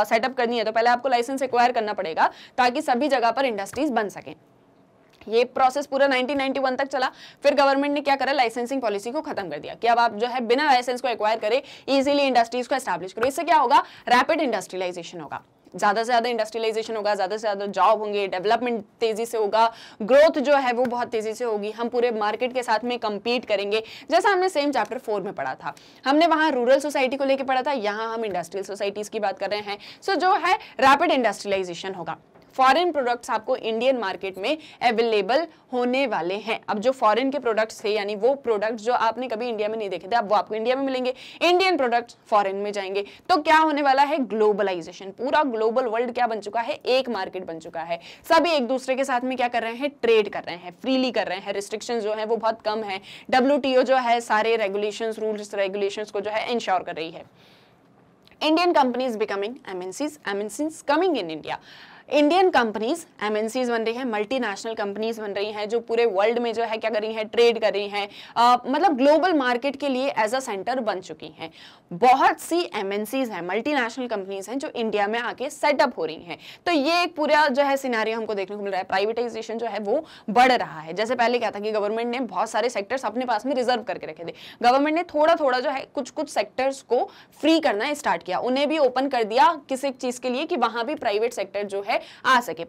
सेटअप करनी है तो पहले आपको लाइसेंस एक्वायर करना पड़ेगा ताकि सभी जगह पर इंडस्ट्रीज बन सकें ये प्रोसेस पूरा 1991 तक चला फिर गवर्नमेंट ने क्या करा लाइसेंसिंग पॉलिसी को खत्म कर दिया कि अब आप जो है बिना लाइसेंस को एक्वायर करें इजीली इंडस्ट्रीज को एस्टैब्लिश करो इससे क्या होगा रैपिड इंडस्ट्रियलाइजेशन होगा ज़्यादा से ज़्यादा इंडस्ट्रियलाइजेशन होगा ज़्यादा से ज़्यादा जॉब होंगे डेवलपमेंट तेज़ी से होगा ग्रोथ जो है वो बहुत तेज़ी से होगी हम पूरे मार्केट के साथ में कम्पीट करेंगे जैसा हमने सेम चैप्टर फोर में पढ़ा था हमने वहाँ रूरल सोसाइटी को लेकर पढ़ा था यहाँ हम इंडस्ट्रियल सोसाइटीज़ की बात कर रहे हैं सो so, जो है रैपिड इंडस्ट्रियलाइजेशन होगा फॉरेन प्रोडक्ट्स आपको इंडियन मार्केट में अवेलेबल होने वाले हैं अब जो फॉरेन के प्रोडक्ट्स थे यानी वो प्रोडक्ट्स जो आपने कभी इंडिया में नहीं देखे थे अब वो आपको इंडिया में मिलेंगे इंडियन प्रोडक्ट्स फॉरेन में जाएंगे तो क्या होने वाला है ग्लोबलाइजेशन पूरा ग्लोबल वर्ल्ड क्या बन चुका है एक मार्केट बन चुका है सभी एक दूसरे के साथ में क्या कर रहे हैं ट्रेड कर रहे हैं फ्रीली कर रहे हैं रिस्ट्रिक्शन जो है वो बहुत कम है डब्ल्यू जो है सारे रेगुलेशन रूल्स रेगुलेशन को जो है इंश्योर कर रही है Indian companies becoming MNCs MNCs coming in India Indian companies MNCs बन रही है मल्टीनेशनल कंपनीज बन रही हैं जो पूरे वर्ल्ड में जो है क्या कर रही हैं ट्रेड कर रही हैं मतलब ग्लोबल मार्केट के लिए एज अ सेंटर बन चुकी हैं बहुत सी एमएनसीज हैं मल्टीनेशनल कंपनीज हैं जो इंडिया में आके सेटअप हो रही हैं तो ये एक पूरा जो है सिनारी हमको देखने को मिल रहा है प्राइवेटाइजेशन जो है वो बढ़ रहा है जैसे पहले क्या था कि गवर्नमेंट ने बहुत सारे सेक्टर्स अपने पास में रिजर्व करके रखे थे गवर्नमेंट ने थोड़ा थोड़ा जो है कुछ कुछ सेक्टर्स को फ्री करना स्टार्ट किया उन्हें भी ओपन कर दिया किसी चीज के लिए कि वहां भी प्राइवेट सेक्टर जो है है आ सके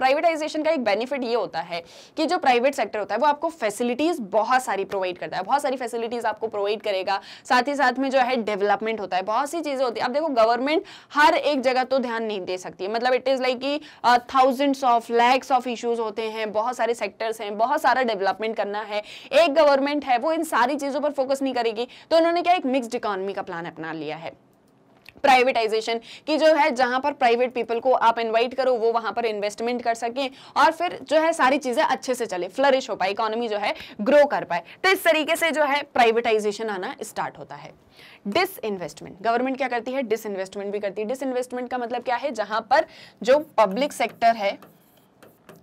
प्राइवेटाइजेशन का एक बेनिफिट ये होता है कि जो प्राइवेट सेक्टर होता है वो आपको फैसिलिटीज बहुत सारी प्रोवाइड करता है बहुत सारी फैसिलिटीज आपको प्रोवाइड करेगा साथ ही साथ में जो है डेवलपमेंट होता है बहुत सी चीजें होती है अब देखो गवर्नमेंट हर एक जगह तो ध्यान नहीं दे सकती है मतलब इट इज लाइक की thousands of lakhs of issues होते हैं बहुत सारे सेक्टर्स हैं बहुत सारा डेवलपमेंट करना है एक गवर्नमेंट है वो इन सारी चीजों पर फोकस नहीं करेगी तो उन्होंने क्या एक मिक्सड इकोनॉमी का प्लान अपना लिया है प्राइवेटाइजेशन की जो है जहां पर प्राइवेट पीपल को आप इन्वाइट करो वो वहां पर इन्वेस्टमेंट कर सकें और फिर जो है सारी चीजें अच्छे से चले फ्लरिश हो पाए इकोनॉमी जो है ग्रो कर पाए तो इस तरीके से जो है प्राइवेटाइजेशन आना स्टार्ट होता है डिस इन्वेस्टमेंट गवर्नमेंट क्या करती है डिस इन्वेस्टमेंट भी करती है डिस इन्वेस्टमेंट का मतलब क्या है जहां पर जो पब्लिक सेक्टर है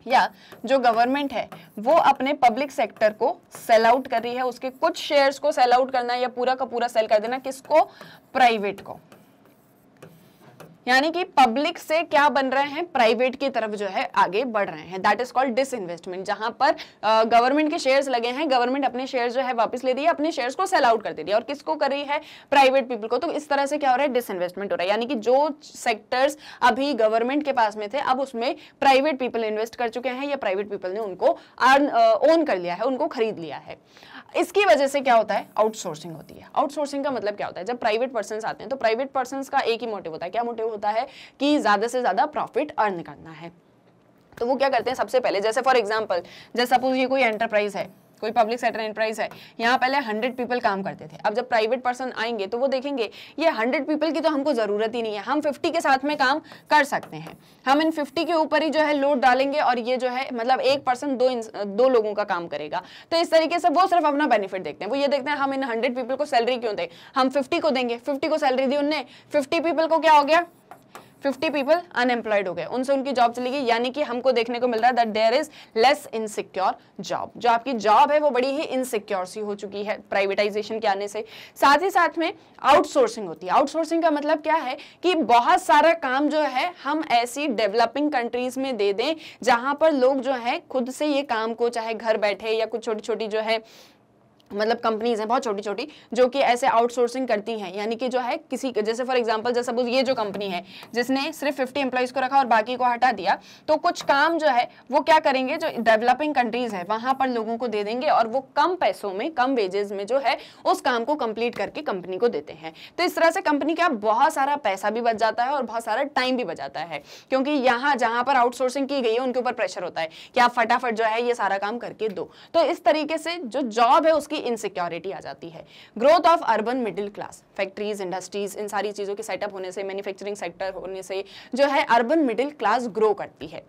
या जो गवर्नमेंट है वो अपने पब्लिक सेक्टर को सेल आउट कर रही है उसके कुछ शेयर्स को सेल आउट करना या पूरा का पूरा सेल कर देना किसको प्राइवेट को यानी कि पब्लिक से क्या बन रहे हैं प्राइवेट की तरफ जो है आगे बढ़ रहे हैं that is called disinvestment जहां पर गवर्नमेंट के शेयर्स लगे हैं गवर्नमेंट अपने शेयर जो है वापस ले दिए अपने शेयर्स को सेल आउट कर दे रही है और किसको कर रही है प्राइवेट पीपल को तो इस तरह से क्या हो रहा है डिस इन्वेस्टमेंट हो रहा है यानी कि जो सेक्टर्स अभी गवर्नमेंट के पास में थे अब उसमें प्राइवेट पीपल इन्वेस्ट कर चुके हैं या प्राइवेट पीपल ने उनको ओन कर लिया है उनको खरीद लिया है इसकी वजह से क्या होता है आउटसोर्सिंग होती है आउटसोर्सिंग का मतलब क्या होता है जब प्राइवेट पर्सन आते हैं तो प्राइवेट पर्सन का एक ही मोटिव होता है क्या मोटिव होता है कि ज़्यादा से ज़्यादा प्रॉफिट अर्न करना है तो वो क्या करते हैं सबसे पहले जैसे फॉर एग्जाम्पल जैसे सपोज ये कोई एंटरप्राइज है कोई पब्लिक सेक्टर एंटरप्राइज है यहाँ पहले हंड्रेड पीपल काम करते थे अब जब प्राइवेट पर्सन आएंगे तो वो देखेंगे ये हंड्रेड पीपल की तो हमको ज़रूरत ही नहीं है हम फिफ्टी के साथ में काम कर सकते हैं हम इन फिफ्टी के ऊपर ही जो है लोड डालेंगे और ये जो है मतलब एक पर्सन दो दो लोगों का काम करेगा तो इस तरीके से वो सिर्फ अपना बेनिफिट देखते हैं वो ये देखते हैं हम इन हंड्रेड पीपल को सैलरी क्यों दें हम फिफ्टी को देंगे फिफ्टी को सैलरी दी उनने फिफ्टी पीपल को क्या हो गया फिफ्टी पीपल अनएम्प्लॉयड हो गए उनसे उनकी जॉब चली गई यानी कि हमको देखने को मिल रहा है that there is less insecure job जो आपकी जॉब है वो बड़ी ही इनसिक्योर सी हो चुकी है प्राइवेटाइजेशन के आने से साथ ही साथ में आउटसोर्सिंग होती है आउटसोर्सिंग का मतलब क्या है कि बहुत सारा काम जो है हम ऐसी डेवलपिंग कंट्रीज में दे दें जहां पर लोग जो है खुद से ये काम को चाहे घर बैठे या कुछ छोटी छोटी जो है मतलब कंपनीज हैं बहुत छोटी छोटी जो कि ऐसे आउटसोर्सिंग करती हैं यानी कि जो है किसी जैसे फॉर एग्जांपल जैसे सपोज ये जो कंपनी है जिसने सिर्फ 50 एम्प्लॉयज़ को रखा और बाकी को हटा दिया तो कुछ काम जो है वो क्या करेंगे जो डेवलपिंग कंट्रीज़ है वहां पर लोगों को दे देंगे और वो कम पैसों में कम वेजेज में जो है उस काम को कंप्लीट करके कंपनी को देते हैं तो इस तरह से कंपनी का बहुत सारा पैसा भी बच जाता है और बहुत सारा टाइम भी बच जाता है क्योंकि यहाँ जहाँ पर आउटसोर्सिंग की गई है उनके ऊपर प्रेशर होता है कि आप फटाफट जो है ये सारा काम करके दो तो इस तरीके से जो जॉब है उसकी इनसिक्योरिटी आ जाती है growth of urban middle class factories industries इन सारी चीज़ों के सेटअप होने से मैन्युफैक्चरिंग सेक्टर होने से जो है अर्बन मिडिल क्लास ग्रो करती है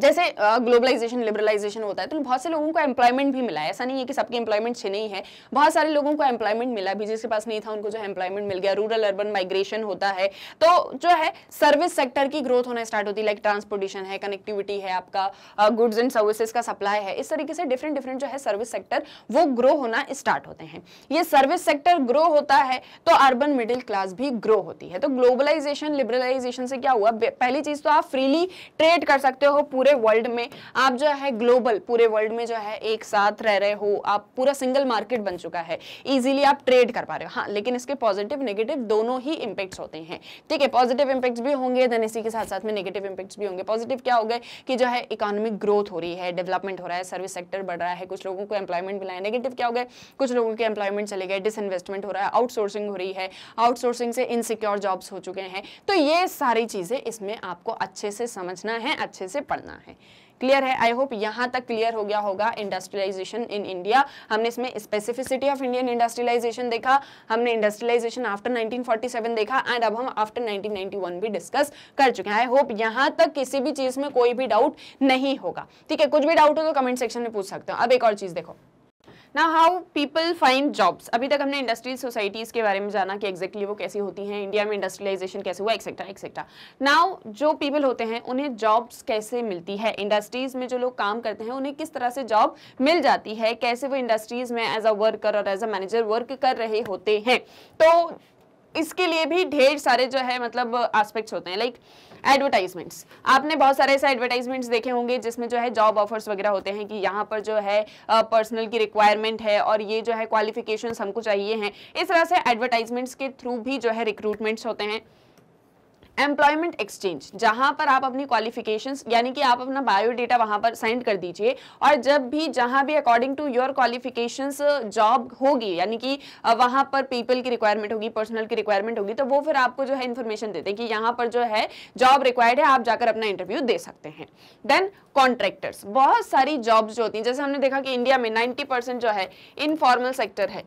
जैसे ग्लोबलाइजेशन लिबरलाइजेशन होता है तो बहुत से लोगों को एम्प्लॉयमेंट भी मिला है ऐसा नहीं है कि सबके एम्प्लॉयमेंट छे नहीं है बहुत सारे लोगों को एम्प्लॉयमेंट मिला भी जिसके पास नहीं था उनको जो है एम्प्लॉयमेंट मिल गया रूरल अर्बन माइग्रेशन होता है तो जो है सर्विस सेक्टर की ग्रोथ होना स्टार्ट होती है लाइक ट्रांसपोर्टेशन है कनेक्टिविटी है आपका गुड्स एंड सर्विसेज का सप्लाई है इस तरीके से डिफरेंट डिफरेंट जो है सर्विस सेक्टर वो ग्रो होना स्टार्ट होते हैं ये सर्विस सेक्टर ग्रो होता है तो अर्बन मिडिल क्लास भी ग्रो होती है तो ग्लोबलाइजेशन लिबरलाइजेशन से क्या हुआ पहली चीज तो आप फ्रीली ट्रेड कर सकते हो पूरे वर्ल्ड में आप जो है ग्लोबल पूरे वर्ल्ड में जो है एक साथ रह रहे हो आप पूरा सिंगल मार्केट बन चुका है इजीली आप ट्रेड कर पा रहे हो हाँ लेकिन इसके पॉजिटिव नेगेटिव दोनों ही इंपैक्ट्स होते हैं ठीक है पॉजिटिव इंपैक्ट्स भी होंगे देन इसी के साथ साथ में नेगेटिव इंपैक्ट्स भी होंगे पॉजिटिव क्या हो गए कि जो है इकोनॉमिक ग्रोथ हो रही है डेवलपमेंट हो रहा है सर्विस सेक्टर बढ़ रहा है कुछ लोगों को एम्प्लॉयमेंट मिला है नेगेटिव क्या हो गए कुछ लोगों के एम्प्लॉयमेंट चले गए डिसइन्वेस्टमेंट हो रहा है आउटसोर्सिंग हो रही है आउटसोर्सिंग से इनसिक्योर जॉब्स हो चुके हैं तो ये सारी चीज़ें इसमें आपको अच्छे से समझना है अच्छे से पढ़ना करना है क्लियर है आई होप यहाँ तक क्लियर हो गया होगा इंडस्ट्रियलाइजेशन इन इंडिया हमने इसमें स्पेसिफिसिटी ऑफ इंडियन इंडस्ट्रियलाइजेशन देखा हमने इंडस्ट्रियलाइजेशन आफ्टर 1947 देखा एंड अब हम आफ्टर 1991 भी डिस्कस कर चुके हैं आई होप यहाँ तक किसी भी चीज़ में कोई भी डाउट नहीं होगा ठीक है कुछ भी डाउट हो तो कमेंट सेक्शन में पूछ सकते हो अब एक और चीज़ देखो ना हाउ पीपल फाइंड जॉब्स अभी तक हमने इंडस्ट्रीज सोसाइटीज़ के बारे में जाना कि एक्जैक्टली exactly वो कैसी होती हैं इंडिया में इंडस्ट्रियलाइजेशन कैसे हुआ एक्सेट्रा एक्सेट्रा नाउ जो पीपल होते हैं उन्हें जॉब्स कैसे मिलती है इंडस्ट्रीज़ में जो लोग काम करते हैं उन्हें किस तरह से जॉब मिल जाती है कैसे वो इंडस्ट्रीज़ में एज अ वर्कर और एज अ मैनेजर वर्क कर रहे होते हैं तो इसके लिए भी ढेर सारे जो है मतलब एस्पेक्ट्स होते हैं लाइक एडवर्टाइजमेंट्स आपने बहुत सारे ऐसे एडवर्टाइजमेंट्स देखे होंगे जिसमें जो है जॉब ऑफर्स वगैरह होते हैं कि यहाँ पर जो है पर्सनल की रिक्वायरमेंट है और ये जो है क्वालिफिकेशन हमको चाहिए हैं इस तरह से एडवर्टाइजमेंट्स के थ्रू भी जो है रिक्रूटमेंट्स होते हैं एम्प्लॉयमेंट एक्सचेंज जहां पर आप अपनी क्वालिफिकेशंस यानी कि आप अपना बायोडेटा वहां पर सेंड कर दीजिए और जब भी जहां भी according to your qualifications job होगी यानी कि वहां पर पीपल की रिक्वायरमेंट होगी पर्सनल की रिक्वायरमेंट होगी तो वो फिर आपको जो है इन्फॉर्मेशन देते हैं कि यहाँ पर जो है जॉब रिक्वायर्ड है आप जाकर अपना इंटरव्यू दे सकते हैं देन कॉन्ट्रैक्टर्स बहुत सारी जॉब्स जो होती हैं जैसे हमने देखा कि इंडिया में नाइन्टी परसेंट जो है इनफॉर्मल सेक्टर है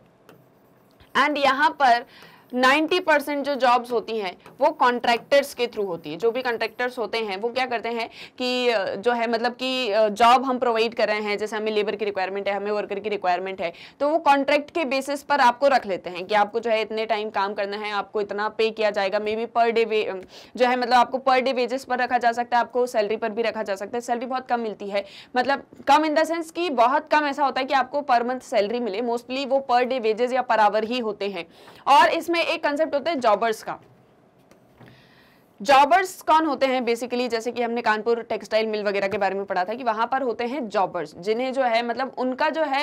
एंड यहाँ पर 90 परसेंट जो जॉब्स होती हैं वो कॉन्ट्रैक्टर्स के थ्रू होती है जो भी कॉन्ट्रैक्टर्स होते हैं वो क्या करते हैं कि जो है मतलब कि जॉब हम प्रोवाइड कर रहे हैं जैसे हमें लेबर की रिक्वायरमेंट है हमें वर्कर की रिक्वायरमेंट है तो वो कॉन्ट्रैक्ट के बेसिस पर आपको रख लेते हैं कि आपको जो है इतने टाइम काम करना है आपको इतना पे किया जाएगा मे बी पर डे जो है मतलब आपको पर डे वेजेस पर रखा जा सकता है आपको सैलरी पर भी रखा जा सकता है सैलरी बहुत कम मिलती है मतलब कम इन द सेंस कि बहुत कम ऐसा होता है कि आपको पर मंथ सैलरी मिले मोस्टली वो पर डे वेजेस या पर आवर ही होते हैं और इसमें में एक कंसेप्ट होता है जॉबर्स का जॉबर्स कौन होते हैं बेसिकली जैसे कि हमने कानपुर टेक्सटाइल मिल वगैरह के बारे में पढ़ा था कि वहाँ पर होते हैं जॉबर्स जिन्हें जो है मतलब उनका जो है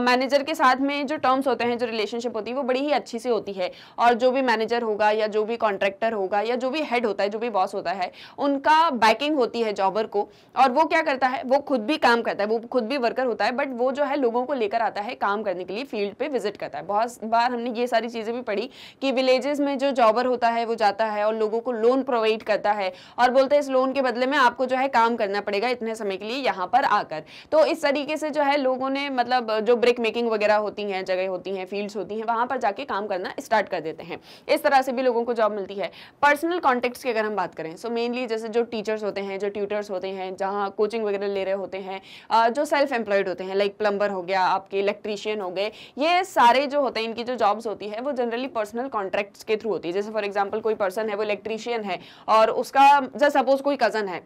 मैनेजर के साथ में जो टर्म्स होते हैं जो रिलेशनशिप होती है वो बड़ी ही अच्छी से होती है और जो भी मैनेजर होगा या जो भी कॉन्ट्रैक्टर होगा या जो भी हेड होता है जो भी बॉस होता है उनका बैकिंग होती है जॉबर को और वो क्या करता है वो खुद भी काम करता है वो खुद भी वर्कर होता है बट वो जो है लोगों को लेकर आता है काम करने के लिए फील्ड पर विजिट करता है बहुत बार हमने ये सारी चीज़ें भी पढ़ी कि विलेजेस में जो जॉबर होता है वो जाता है और लोगों को लोन प्रोवाइड करता है और बोलते हैं इस लोन के बदले में आपको जो है काम करना पड़ेगा इतने समय के लिए यहाँ पर आकर तो इस तरीके से जो है लोगों ने मतलब जो ब्रेक मेकिंग वगैरह होती हैं जगह होती हैं फील्ड्स होती हैं वहाँ पर जाके काम करना स्टार्ट कर देते हैं इस तरह से भी लोगों को जॉब मिलती है पर्सनल कॉन्टेक्ट्स की अगर हम बात करें सो मेनली जैसे जो टीचर्स होते हैं जो ट्यूटर्स होते हैं जहाँ कोचिंग वगैरह ले रहे होते हैं जो सेल्फ एम्प्लॉयड होते हैं लाइक प्लम्बर हो गया आपके इलेक्ट्रीशियन हो गए ये सारे जो होते हैं इनकी जो जॉब्स होती है वो जनरली पर्सनल कॉन्ट्रैक्ट्स के थ्रू होती है जैसे फॉर एग्जाम्पल कोई पर्सन है वो इलेक्ट्रीशियन है और उसका जैसे सपोज कोई कज़न है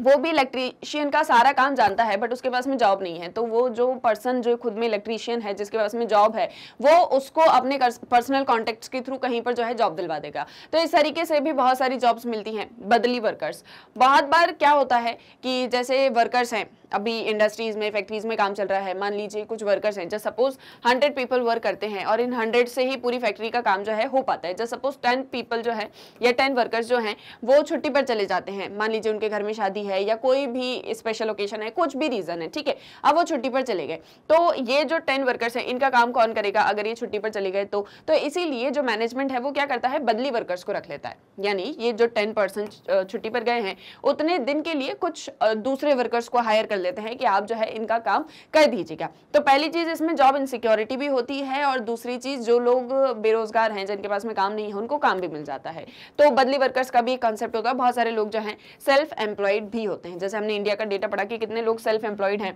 वो भी इलेक्ट्रीशियन का सारा काम जानता है बट उसके पास में जॉब नहीं है तो वो जो पर्सन जो खुद में इलेक्ट्रीशियन है जिसके पास में जॉब है वो उसको अपने पर्सनल कॉन्टेक्ट के थ्रू कहीं पर जो है जॉब दिलवा देगा तो इस तरीके से भी बहुत सारी जॉब्स मिलती हैं बदली वर्कर्स बहुत बार क्या होता है कि जैसे वर्कर्स हैं अभी इंडस्ट्रीज में फैक्ट्रीज में काम चल रहा है मान लीजिए कुछ वर्कर्स हैं just suppose hundred people work करते हैं और इन हंड्रेड से ही पूरी फैक्ट्री का काम जो है हो पाता है जस्ट सपोज टेन पीपल जो है या टेन वर्कर्स जो हैं वो छुट्टी पर चले जाते हैं मान लीजिए उनके घर में शादी है या कोई भी स्पेशल ओकेशन है कुछ भी रीज़न है ठीक है अब वो छुट्टी पर चले गए तो ये जो टेन वर्कर्स हैं इनका काम कौन करेगा अगर ये छुट्टी पर चले गए तो, तो इसीलिए जो मैनेजमेंट है वो क्या करता है बदली वर्कर्स को रख लेता है यानी ये जो टेन परसेंट छुट्टी पर गए हैं उतने दिन के लिए कुछ दूसरे वर्कर्स को हायर कर कर लेते हैं कि आप जो है इनका काम कर दीजिएगा तो पहली चीज़ इसमें जॉब इनसिक्योरिटी भी होती है और दूसरी चीज़ जो लोग बेरोजगार हैं जिनके पास में काम नहीं है उनको काम भी मिल जाता है तो बदली वर्कर्स का भी कॉन्सेप्ट होता है बहुत सारे लोग जो है सेल्फ एम्प्लॉयड भी होते हैं जैसे हमने इंडिया का डेटा पढ़ा कि कितने लोग सेल्फ एम्प्लॉयड हैं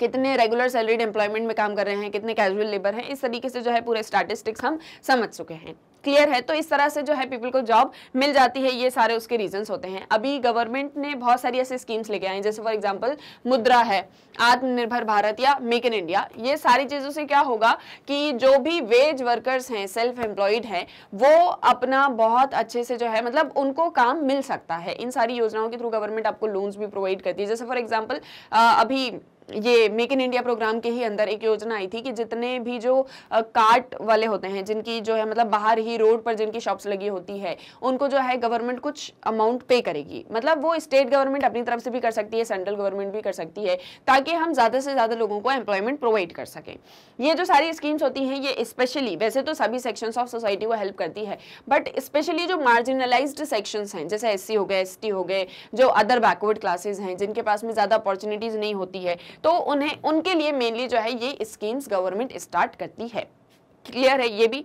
कितने रेगुलर सैलरीड एम्प्लॉयमेंट में काम कर रहे हैं कितने कैजुअल लेबर हैं इस तरीके से जो है पूरे स्टैटिस्टिक्स हम समझ चुके हैं क्लियर है तो इस तरह से जो है पीपल को जॉब मिल जाती है ये सारे उसके रीजंस होते हैं अभी गवर्नमेंट ने बहुत सारी ऐसी स्कीम्स लेके आए हैं जैसे फॉर एग्जांपल मुद्रा है आत्मनिर्भर भारत या मेक इन इंडिया ये सारी चीज़ों से क्या होगा कि जो भी वेज वर्कर्स हैं सेल्फ एम्प्लॉयड हैं वो अपना बहुत अच्छे से जो है मतलब उनको काम मिल सकता है इन सारी योजनाओं के थ्रू गवर्नमेंट आपको लोन्स भी प्रोवाइड करती है जैसे फॉर एग्जाम्पल अभी ये मेक इन इंडिया प्रोग्राम के ही अंदर एक योजना आई थी कि जितने भी जो कार्ट वाले होते हैं जिनकी जो है मतलब बाहर ही रोड पर जिनकी शॉप्स लगी होती है उनको जो है गवर्नमेंट कुछ अमाउंट पे करेगी मतलब वो स्टेट गवर्नमेंट अपनी तरफ से भी कर सकती है सेंट्रल गवर्नमेंट भी कर सकती है ताकि हम ज़्यादा से ज़्यादा लोगों को एम्प्लॉयमेंट प्रोवाइड कर सकें ये जो सारी स्कीम्स होती हैं ये स्पेशली वैसे तो सभी सेक्शंस ऑफ सोसाइटी को हेल्प करती है बट स्पेशली जो मार्जिनलाइज्ड सेक्शंस हैं जैसे एस हो गए एस हो गए जो अदर बैकवर्ड क्लासेज हैं जिनके पास में ज़्यादा अपॉर्चुनिटीज़ नहीं होती है तो उन्हें उनके लिए मेनली जो है ये स्कीम्स गवर्नमेंट स्टार्ट करती है क्लियर है ये भी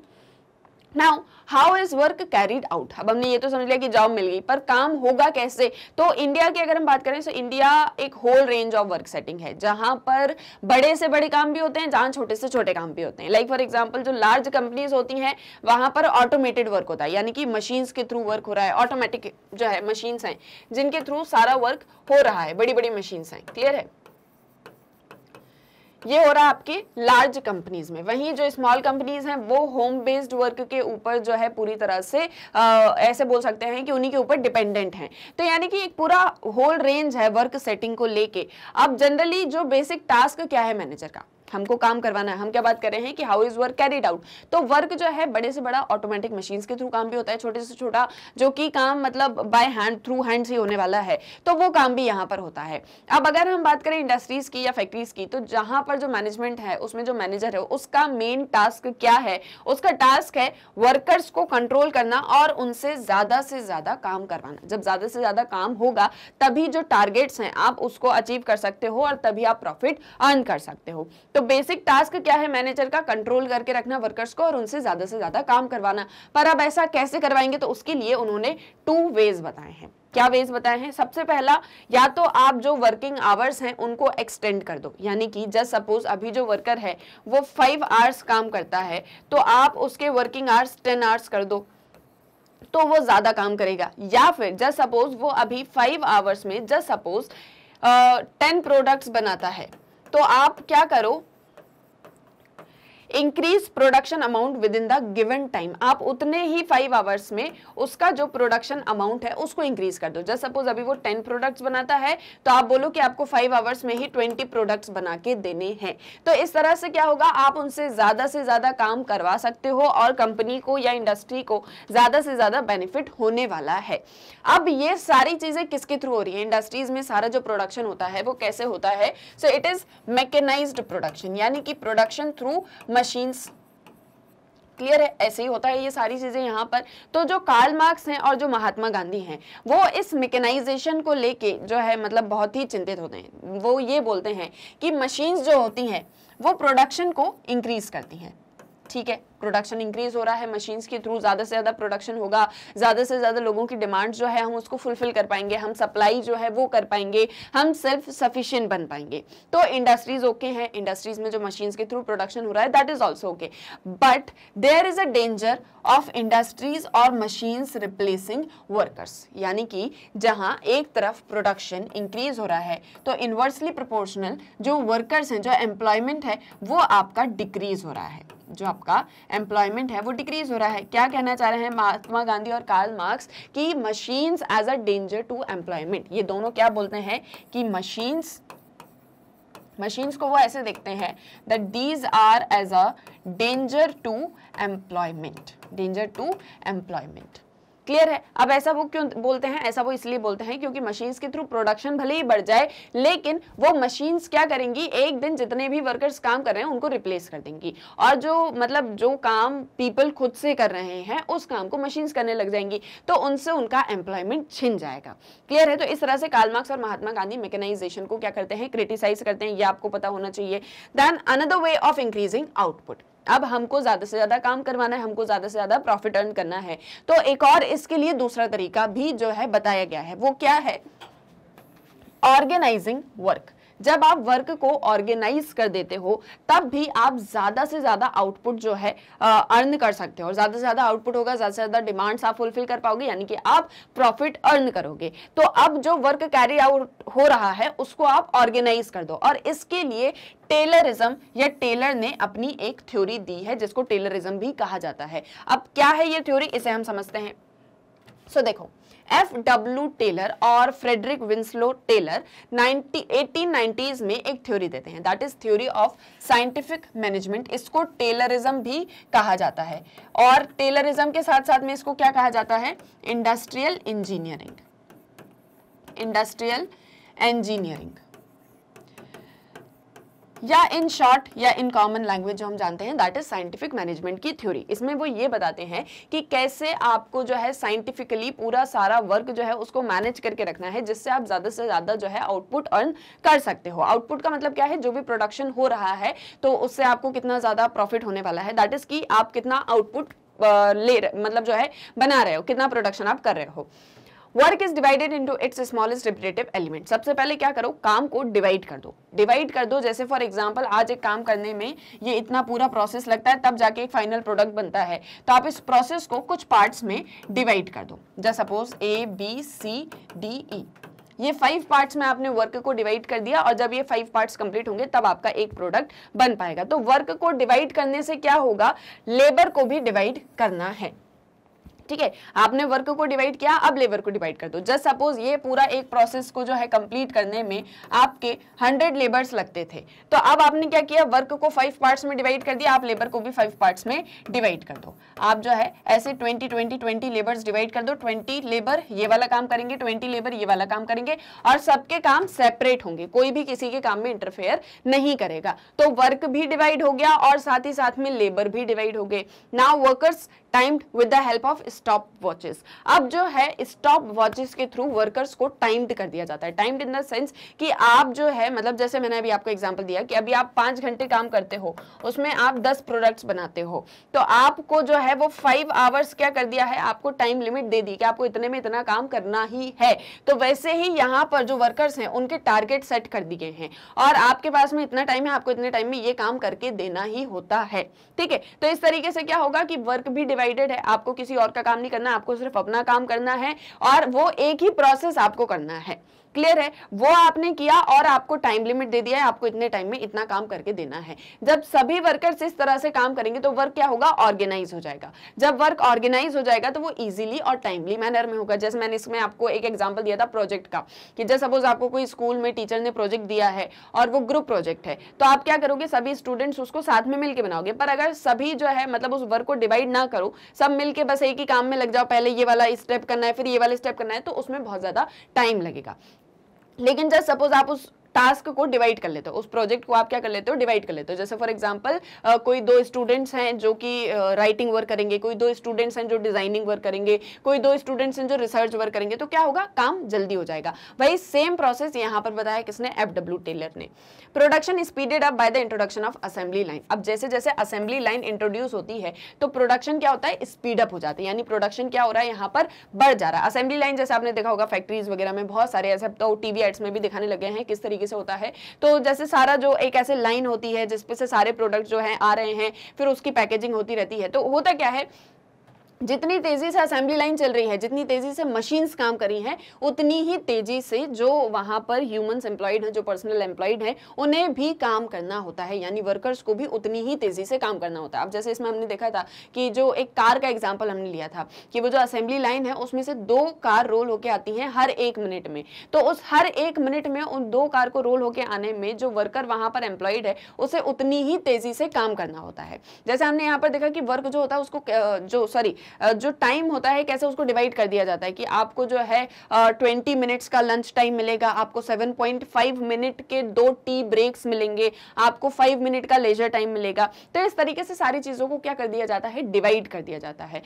now how is work carried out अब हमने ये तो समझ लिया कि जॉब मिल गई पर काम होगा कैसे तो इंडिया की अगर हम बात करें तो इंडिया एक whole range of work setting है जहां पर बड़े से बड़े काम भी होते हैं जहां छोटे से छोटे काम भी होते हैं लाइक फॉर एग्जाम्पल जो लार्ज कंपनीज होती हैं वहां पर ऑटोमेटेड वर्क होता है यानी कि मशीन्स के थ्रू वर्क हो रहा है ऑटोमेटिक जो है मशीन्स हैं जिनके थ्रू सारा वर्क हो रहा है बड़ी बड़ी मशीन्स हैं क्लियर है ये हो रहा है आपकी लार्ज कंपनीज में वहीं जो स्मॉल कंपनीज हैं वो होम बेस्ड वर्क के ऊपर जो है पूरी तरह से आ, ऐसे बोल सकते हैं कि उन्हीं के ऊपर डिपेंडेंट हैं तो यानी कि एक पूरा होल रेंज है वर्क सेटिंग को लेके अब जनरली जो बेसिक टास्क क्या है मैनेजर का हमको काम करवाना है हम क्या बात कर रहे हैं कि how is work carried out तो वर्क जो है बड़े से बड़ा ऑटोमेटिक मशीन के थ्रू काम भी होता है छोटे से छोटा जो कि काम मतलब बाय हैंड थ्रू हैंड से होने वाला है तो वो काम भी यहाँ पर होता है अब अगर हम बात करें इंडस्ट्रीज की या फैक्ट्रीज की तो जहां पर जो मैनेजमेंट है उसमें जो मैनेजर है उसका मेन टास्क क्या है उसका टास्क है वर्कर्स को कंट्रोल करना और उनसे ज्यादा से ज्यादा काम करवाना जब ज्यादा से ज्यादा काम होगा तभी जो टारगेट्स हैं आप उसको अचीव कर सकते हो और तभी आप प्रॉफिट अर्न कर सकते हो तो बेसिक टास्क क्या है मैनेजर का कंट्रोल करके रखना वर्कर्स को और उनसे ज़्यादा से ज़्यादा काम करवाना पर अब ऐसा कैसे करवाएंगे तो उसके लिए उन्होंने टू वेज बताए हैं क्या वेज बताए हैं सबसे पहला या तो आप जो वर्किंग आवर्स हैं उनको एक्सटेंड कर दो यानी कि जस्ट सपोज अभी जो वर्कर है वो फाइव आवर्स काम करता है तो आप उसके वर्किंग आवर्स टेन आवर्स कर दो तो वो ज़्यादा काम करेगा या फिर जस्ट सपोज वो अभी फाइव आवर्स में जस्ट सपोज टेन प्रोडक्ट्स बनाता है तो आप क्या करो increase production amount within the given time आप उतने ही फाइव आवर्स में उसका जो प्रोडक्शन अमाउंट है उसको इंक्रीज कर दो जस्ट सपोज अभी वो टेन प्रोडक्ट्स बनाता है तो आप बोलो कि आपको फाइव आवर्स में ही ट्वेंटी प्रोडक्ट्स बना के देने हैं तो इस तरह से क्या होगा आप उनसे ज़्यादा से ज़्यादा काम करवा सकते हो और कंपनी को या इंडस्ट्री को ज़्यादा से ज़्यादा बेनिफिट होने वाला है अब ये सारी चीज़ें किसके थ्रू हो रही है इंडस्ट्रीज में सारा जो प्रोडक्शन होता है वो कैसे होता है so it is mechanise production यानी कि प्रोडक्शन थ्रू मशीन्स क्लियर है ऐसे ही होता है ये सारी चीज़ें यहाँ पर तो जो कार्ल मार्क्स हैं और जो महात्मा गांधी हैं वो इस मेकेनाइजेशन को लेके जो है मतलब बहुत ही चिंतित होते हैं वो ये बोलते हैं कि मशीन्स जो होती हैं वो प्रोडक्शन को इंक्रीज करती हैं ठीक है प्रोडक्शन इंक्रीज हो रहा है मशीन्स के थ्रू ज़्यादा से ज़्यादा प्रोडक्शन होगा ज़्यादा से ज़्यादा लोगों की डिमांड जो है हम उसको फुलफिल कर पाएंगे हम सप्लाई जो है वो कर पाएंगे हम सेल्फ सफिशियंट बन पाएंगे तो इंडस्ट्रीज ओके हैं इंडस्ट्रीज में जो मशीन्स के थ्रू प्रोडक्शन हो रहा है that is also okay but there is a danger of industries और मशीन्स रिप्लेसिंग वर्कर्स यानी कि जहाँ एक तरफ प्रोडक्शन इंक्रीज हो रहा है तो इन्वर्सली प्रोपोर्शनल जो वर्कर्स हैं जो एम्प्लॉयमेंट है वो आपका डिक्रीज हो रहा है जो आपका एम्प्लॉयमेंट है वो डिक्रीज हो रहा है क्या कहना चाह रहे हैं महात्मा गांधी और कार्ल मार्क्स कि machines as a danger to employment ये दोनों क्या बोलते हैं कि मशीन्स मशीन्स को वो ऐसे देखते हैं that these are as a danger to employment danger to employment clear है अब ऐसा वो क्यों बोलते हैं ऐसा वो इसलिए बोलते हैं क्योंकि मशीन्स के थ्रू प्रोडक्शन भले ही बढ़ जाए लेकिन वो मशीन्स क्या करेंगी एक दिन जितने भी वर्कर्स काम कर रहे हैं उनको रिप्लेस कर देंगी और जो मतलब जो काम पीपल खुद से कर रहे हैं उस काम को मशीन्स करने लग जाएंगी तो उनसे उनका एम्प्लॉयमेंट छिन जाएगा क्लियर है तो इस तरह से कालमार्क्स और महात्मा गांधी मेकेनाइजेशन को क्या करते हैं क्रिटिसाइज करते हैं ये आपको पता होना चाहिए then another way of increasing output अब हमको ज़्यादा से ज़्यादा काम करवाना है हमको ज़्यादा से ज़्यादा प्रॉफिट अर्न करना है तो एक और इसके लिए दूसरा तरीका भी जो है बताया गया है वो क्या है ऑर्गेनाइजिंग वर्क जब आप वर्क को ऑर्गेनाइज कर देते हो तब भी आप ज़्यादा से ज़्यादा आउटपुट जो है अर्न कर सकते हो और ज़्यादा से ज़्यादा आउटपुट होगा ज़्यादा से ज़्यादा डिमांड्स आप फुलफिल कर पाओगे यानी कि आप प्रॉफिट अर्न करोगे तो अब जो वर्क कैरी आउट हो रहा है उसको आप ऑर्गेनाइज कर दो और इसके लिए टेलरिज्म या टेलर ने अपनी एक थ्योरी दी है जिसको टेलरिज्म भी कहा जाता है अब क्या है ये थ्योरी इसे हम समझते हैं सो देखो एफ डब्ल्यू टेलर और फ्रेडरिक विंसलो टेलर 1890s में एक थ्योरी देते हैं that is theory of scientific management इसको टेलरिज्म भी कहा जाता है और टेलरिज्म के साथ साथ में इसको क्या कहा जाता है इंडस्ट्रियल इंजीनियरिंग इंडस्ट्रियल इंजीनियरिंग या इन शॉर्ट या इन कॉमन लैंग्वेज जो हम जानते हैं दैट इज साइंटिफिक मैनेजमेंट की थ्योरी इसमें वो ये बताते हैं कि कैसे आपको जो है साइंटिफिकली पूरा सारा वर्क जो है उसको मैनेज करके रखना है जिससे आप ज़्यादा से ज़्यादा जो है आउटपुट अर्न कर सकते हो आउटपुट का मतलब क्या है जो भी प्रोडक्शन हो रहा है तो उससे आपको कितना ज़्यादा प्रॉफिट होने वाला है दैट इज़ कि आप कितना आउटपुट ले मतलब जो है बना रहे हो कितना प्रोडक्शन आप कर रहे हो work is divided into its smallest repetitive element सबसे पहले क्या करो काम को डिवाइड कर दो डिवाइड कर दो जैसे फॉर एग्जांपल आज एक काम करने में ये इतना पूरा प्रोसेस लगता है तब जाके एक फाइनल प्रोडक्ट बनता है तो आप इस प्रोसेस को कुछ पार्ट्स में डिवाइड कर दो जैसे suppose A B C D E ये फाइव पार्ट्स में आपने वर्क को डिवाइड कर दिया और जब ये फाइव पार्ट्स कंप्लीट होंगे तब आपका एक प्रोडक्ट बन पाएगा तो वर्क को डिवाइड करने से क्या होगा लेबर को भी डिवाइड करना है ठीक है आपने वर्क को डिवाइड किया अब लेबर को डिवाइड कर दो जस्ट सपोज ये पूरा एक प्रोसेस को जो है कंप्लीट करने में आपके हंड्रेड लेबर्स लगते थे तो अब आपने क्या किया वर्क को फाइव पार्ट्स में डिवाइड कर दिया आप लेबर को भी फाइव पार्ट्स में डिवाइड कर दो आप जो है ऐसे twenty twenty twenty labours divide कर दो ट्वेंटी लेबर ये वाला काम करेंगे ट्वेंटी लेबर ये वाला काम करेंगे और सबके काम सेपरेट होंगे कोई भी किसी के काम में इंटरफेयर नहीं करेगा तो वर्क भी डिवाइड हो गया और साथ ही साथ में लेबर भी डिवाइड हो गए now workers timed with the help of stopwatches अब जो है स्टॉप वॉचेस के थ्रू वर्कर्स को टाइम्ड कर दिया जाता है टाइम्ड इन द सेंस कि आप जो है मतलब जैसे मैंने अभी आपको एग्जांपल दिया कि अभी आप पांच घंटे काम करते हो उसमें आप दस प्रोडक्ट्स बनाते हो तो आपको जो है वो फाइव आवर्स क्या कर दिया है आपको टाइम लिमिट दे दी कि आपको इतने में इतना काम करना ही है तो वैसे ही यहाँ पर जो वर्कर्स हैं उनके टारगेट सेट कर दिए हैं और आपके पास में इतना टाइम है आपको इतने टाइम में ये काम करके देना ही होता है ठीक है तो इस तरीके से क्या होगा कि वर्क भी डिवाइड डिवाइडेड है आपको किसी और का काम नहीं करना आपको सिर्फ अपना काम करना है और वो एक ही प्रोसेस आपको करना है क्लियर है वो आपने किया और आपको टाइम लिमिट दे दिया है आपको इतने टाइम में इतना काम करके देना है जब सभी वर्कर्स इस तरह से काम करेंगे तो वर्क क्या होगा ऑर्गेनाइज हो जाएगा जब वर्क ऑर्गेनाइज हो जाएगा तो वो इजिली और टाइमली मैनर में होगा जैसे मैंने इसमें आपको एक एग्जाम्पल दिया था प्रोजेक्ट का कि जैसे सपोज आपको कोई स्कूल में टीचर ने प्रोजेक्ट दिया है और वो ग्रुप प्रोजेक्ट है तो आप क्या करोगे सभी स्टूडेंट्स उसको साथ में मिलकर बनाओगे पर अगर सभी जो है मतलब उस वर्क को डिवाइड ना करो सब मिलकर बस एक ही काम में लग जाओ पहले ये वाला स्टेप करना है फिर ये वाला स्टेप करना है तो उसमें बहुत ज़्यादा टाइम लगेगा लेकिन जब सपोज आप उस टास्क को डिवाइड कर लेते हो उस प्रोजेक्ट को आप क्या कर लेते हो डिवाइड कर लेते हो जैसे फॉर एग्जाम्पल कोई दो स्टूडेंट्स हैं जो कि राइटिंग वर्क करेंगे कोई दो स्टूडेंट्स हैं जो डिजाइनिंग वर्क करेंगे कोई दो स्टूडेंट्स हैं जो रिसर्च वर्क करेंगे तो क्या होगा काम जल्दी हो जाएगा वही सेम प्रोसेस यहाँ पर बताया किसने एफ डब्ल्यू टेलर ने production speeded up by the introduction of assembly line अब जैसे जैसे असेंबली लाइन इंट्रोड्यूस होती है तो प्रोडक्शन क्या होता है स्पीड अप हो जाती है यानी प्रोडक्शन क्या हो रहा है यहाँ पर बढ़ जा रहा है असेंबली लाइन जैसे आपने देखा होगा फैक्ट्रीज वगैरह में बहुत सारे ऐसे तो टीवी एड्स में भी दिखाने लगे हैं किस तरीके तरीके से होता है तो जैसे सारा जो एक ऐसे लाइन होती है जिसपे से सारे प्रोडक्ट जो है आ रहे हैं फिर उसकी पैकेजिंग होती रहती है तो होता क्या है जितनी तेज़ी से असेंबली लाइन चल रही है जितनी तेज़ी से मशीन्स काम कर रही हैं उतनी ही तेज़ी से जो वहां पर ह्यूमंस एम्प्लॉयड हैं जो पर्सनल एम्प्लॉयड हैं उन्हें भी काम करना होता है यानी वर्कर्स को भी उतनी ही तेज़ी से काम करना होता है अब जैसे इसमें हमने देखा था कि जो एक कार का एग्जाम्पल हमने लिया था कि वो जो असेंबली लाइन है उसमें से दो कार रोल होकर आती है हर एक मिनट में तो उस हर एक मिनट में उन दो कार को रोल होकर आने में जो वर्कर वहां पर एम्प्लॉयड है उसे उतनी ही तेज़ी से काम करना होता है जैसे हमने यहाँ पर देखा कि वर्क जो होता है उसको जो सॉरी जो टाइम होता है कैसे उसको डिवाइड कर दिया जाता है कि आपको जो है ट्वेंटी मिनट्स का लंच टाइम मिलेगा आपको सेवन पॉइंट फाइव मिनट के दो टी ब्रेक्स मिलेंगे आपको फाइव मिनट का लेजर टाइम मिलेगा तो इस तरीके से सारी चीज़ों को क्या कर दिया जाता है डिवाइड कर दिया जाता है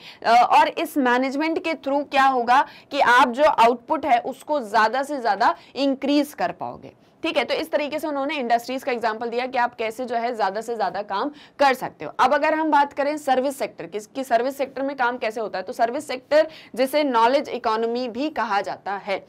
और इस मैनेजमेंट के थ्रू क्या होगा कि आप जो आउटपुट है उसको ज़्यादा से ज़्यादा इंक्रीज कर पाओगे ठीक है तो इस तरीके से उन्होंने इंडस्ट्रीज का एग्जाम्पल दिया कि आप कैसे जो है ज्यादा से ज्यादा काम कर सकते हो अब अगर हम बात करें सर्विस सेक्टर की, सर्विस सेक्टर में काम कैसे होता है तो सर्विस सेक्टर जिसे नॉलेज इकोनॉमी भी कहा जाता है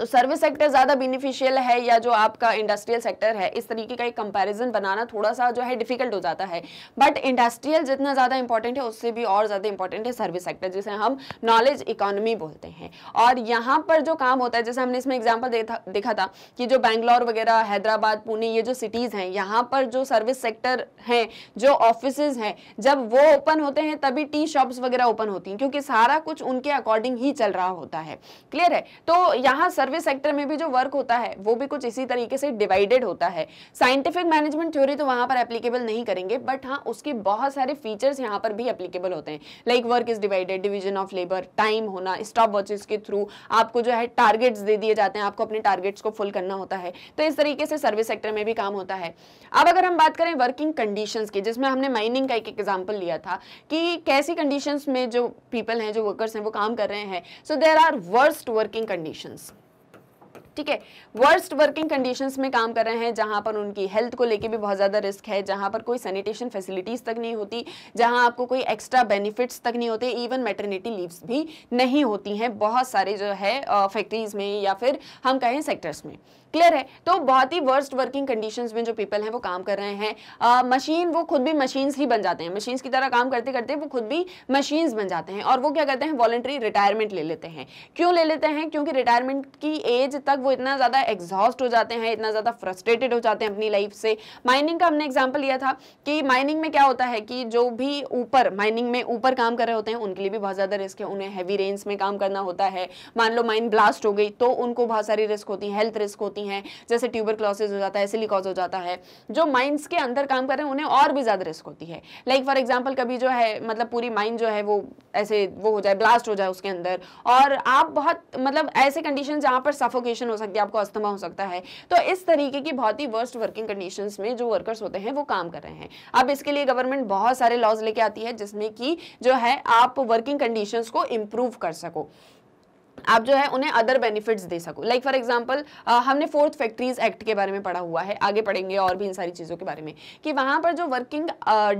तो सर्विस सेक्टर ज़्यादा बेनिफिशियल है या जो आपका इंडस्ट्रियल सेक्टर है इस तरीके का एक कंपैरिजन बनाना थोड़ा सा जो है डिफिकल्ट हो जाता है बट इंडस्ट्रियल जितना ज़्यादा इंपॉर्टेंट है उससे भी और ज़्यादा इंपॉर्टेंट है सर्विस सेक्टर जिसे हम नॉलेज इकोनॉमी बोलते हैं और यहाँ पर जो काम होता है जैसे हमने इसमें एग्जाम्पल देखा था कि जो बैंगलोर वगैरह हैदराबाद पुणे ये जो सिटीज़ हैं यहाँ पर जो सर्विस सेक्टर हैं जो ऑफिस हैं जब वो ओपन होते हैं तभी टी शॉप्स वगैरह ओपन होती हैं क्योंकि सारा कुछ उनके अकॉर्डिंग ही चल रहा होता है क्लियर है तो यहाँ सर्विस सेक्टर में भी जो वर्क होता है वो भी कुछ इसी तरीके से डिवाइडेड होता है साइंटिफिक मैनेजमेंट थ्योरी तो वहां पर एप्लीकेबल नहीं करेंगे बट हाँ उसके बहुत सारे फीचर्स यहाँ पर भी एप्लीकेबल होते हैं like work is divided division of labour time होना स्टॉप वॉचेस के थ्रू आपको जो है टारगेट्स दे दिए जाते हैं आपको अपने टारगेट्स को फुल करना होता है तो इस तरीके से सर्विस सेक्टर में भी काम होता है अब अगर हम बात करें वर्किंग कंडीशन की जिसमें हमने माइनिंग का एक एग्जाम्पल लिया था कि कैसी कंडीशन में जो पीपल हैं जो वर्कर्स हैं वो काम कर रहे हैं so there are worst working conditions ठीक है वर्स्ट वर्किंग कंडीशंस में काम कर रहे हैं जहां पर उनकी हेल्थ को लेके भी बहुत ज़्यादा रिस्क है जहां पर कोई सैनिटेशन फैसिलिटीज़ तक नहीं होती जहां आपको कोई एक्स्ट्रा बेनिफिट्स तक नहीं होते इवन मेटर्निटी लीव्स भी नहीं होती हैं बहुत सारे जो है फैक्ट्रीज़ में या फिर हम कहें सेक्टर्स में क्लियर है तो बहुत ही वर्स्ट वर्किंग कंडीशन में जो पीपल हैं वो काम कर रहे हैं मशीन वो खुद भी मशीन्स ही बन जाते हैं मशीन्स की तरह काम करते करते वो खुद भी मशीन्स बन जाते हैं और वो क्या करते हैं वॉलेंट्री रिटायरमेंट ले लेते हैं क्यों ले लेते हैं क्योंकि रिटायरमेंट की एज तक वो वो इतना ज़्यादा एग्जॉस्ट हो जाते हैं इतना ज़्यादा फ्रस्ट्रेटेड हो जाते हैं अपनी लाइफ से माइनिंग का हमने एग्जाम्पल लिया था कि माइनिंग में क्या होता है कि जो भी ऊपर माइनिंग में ऊपर काम कर रहे होते हैं उनके लिए भी बहुत ज़्यादा रिस्क है उन्हें हैवी रेंज में काम करना होता है मान लो माइन ब्लास्ट हो गई तो उनको बहुत सारी रिस्क होती है हेल्थ रिस्क होती है जैसे ट्यूबर हो जाता है सिलिकॉज हो जाता है जो माइंस के अंदर काम कर रहे हैं उन्हें और भी ज़्यादा रिस्क होती है लाइक फॉर एग्जाम्पल कभी जो है मतलब पूरी माइंड जो है वो ऐसे वो हो जाए ब्लास्ट हो जाए उसके अंदर और आप बहुत मतलब ऐसे कंडीशन जहां पर सफोकेशन हो सकती है आपको अस्थमा हो सकता है तो इस तरीके की बहुत ही वर्स्ट वर्किंग कंडीशन में जो वर्कर्स होते हैं वो काम कर रहे हैं अब इसके लिए गवर्नमेंट बहुत सारे लॉज लेके आती है जिसमें कि जो है आप वर्किंग कंडीशन को इम्प्रूव कर सको आप जो है उन्हें अदर बेनिफिट्स दे सको लाइक फॉर एग्जांपल हमने फोर्थ फैक्ट्रीज एक्ट के बारे में पढ़ा हुआ है आगे पढ़ेंगे और भी इन सारी चीज़ों के बारे में कि वहां पर जो वर्किंग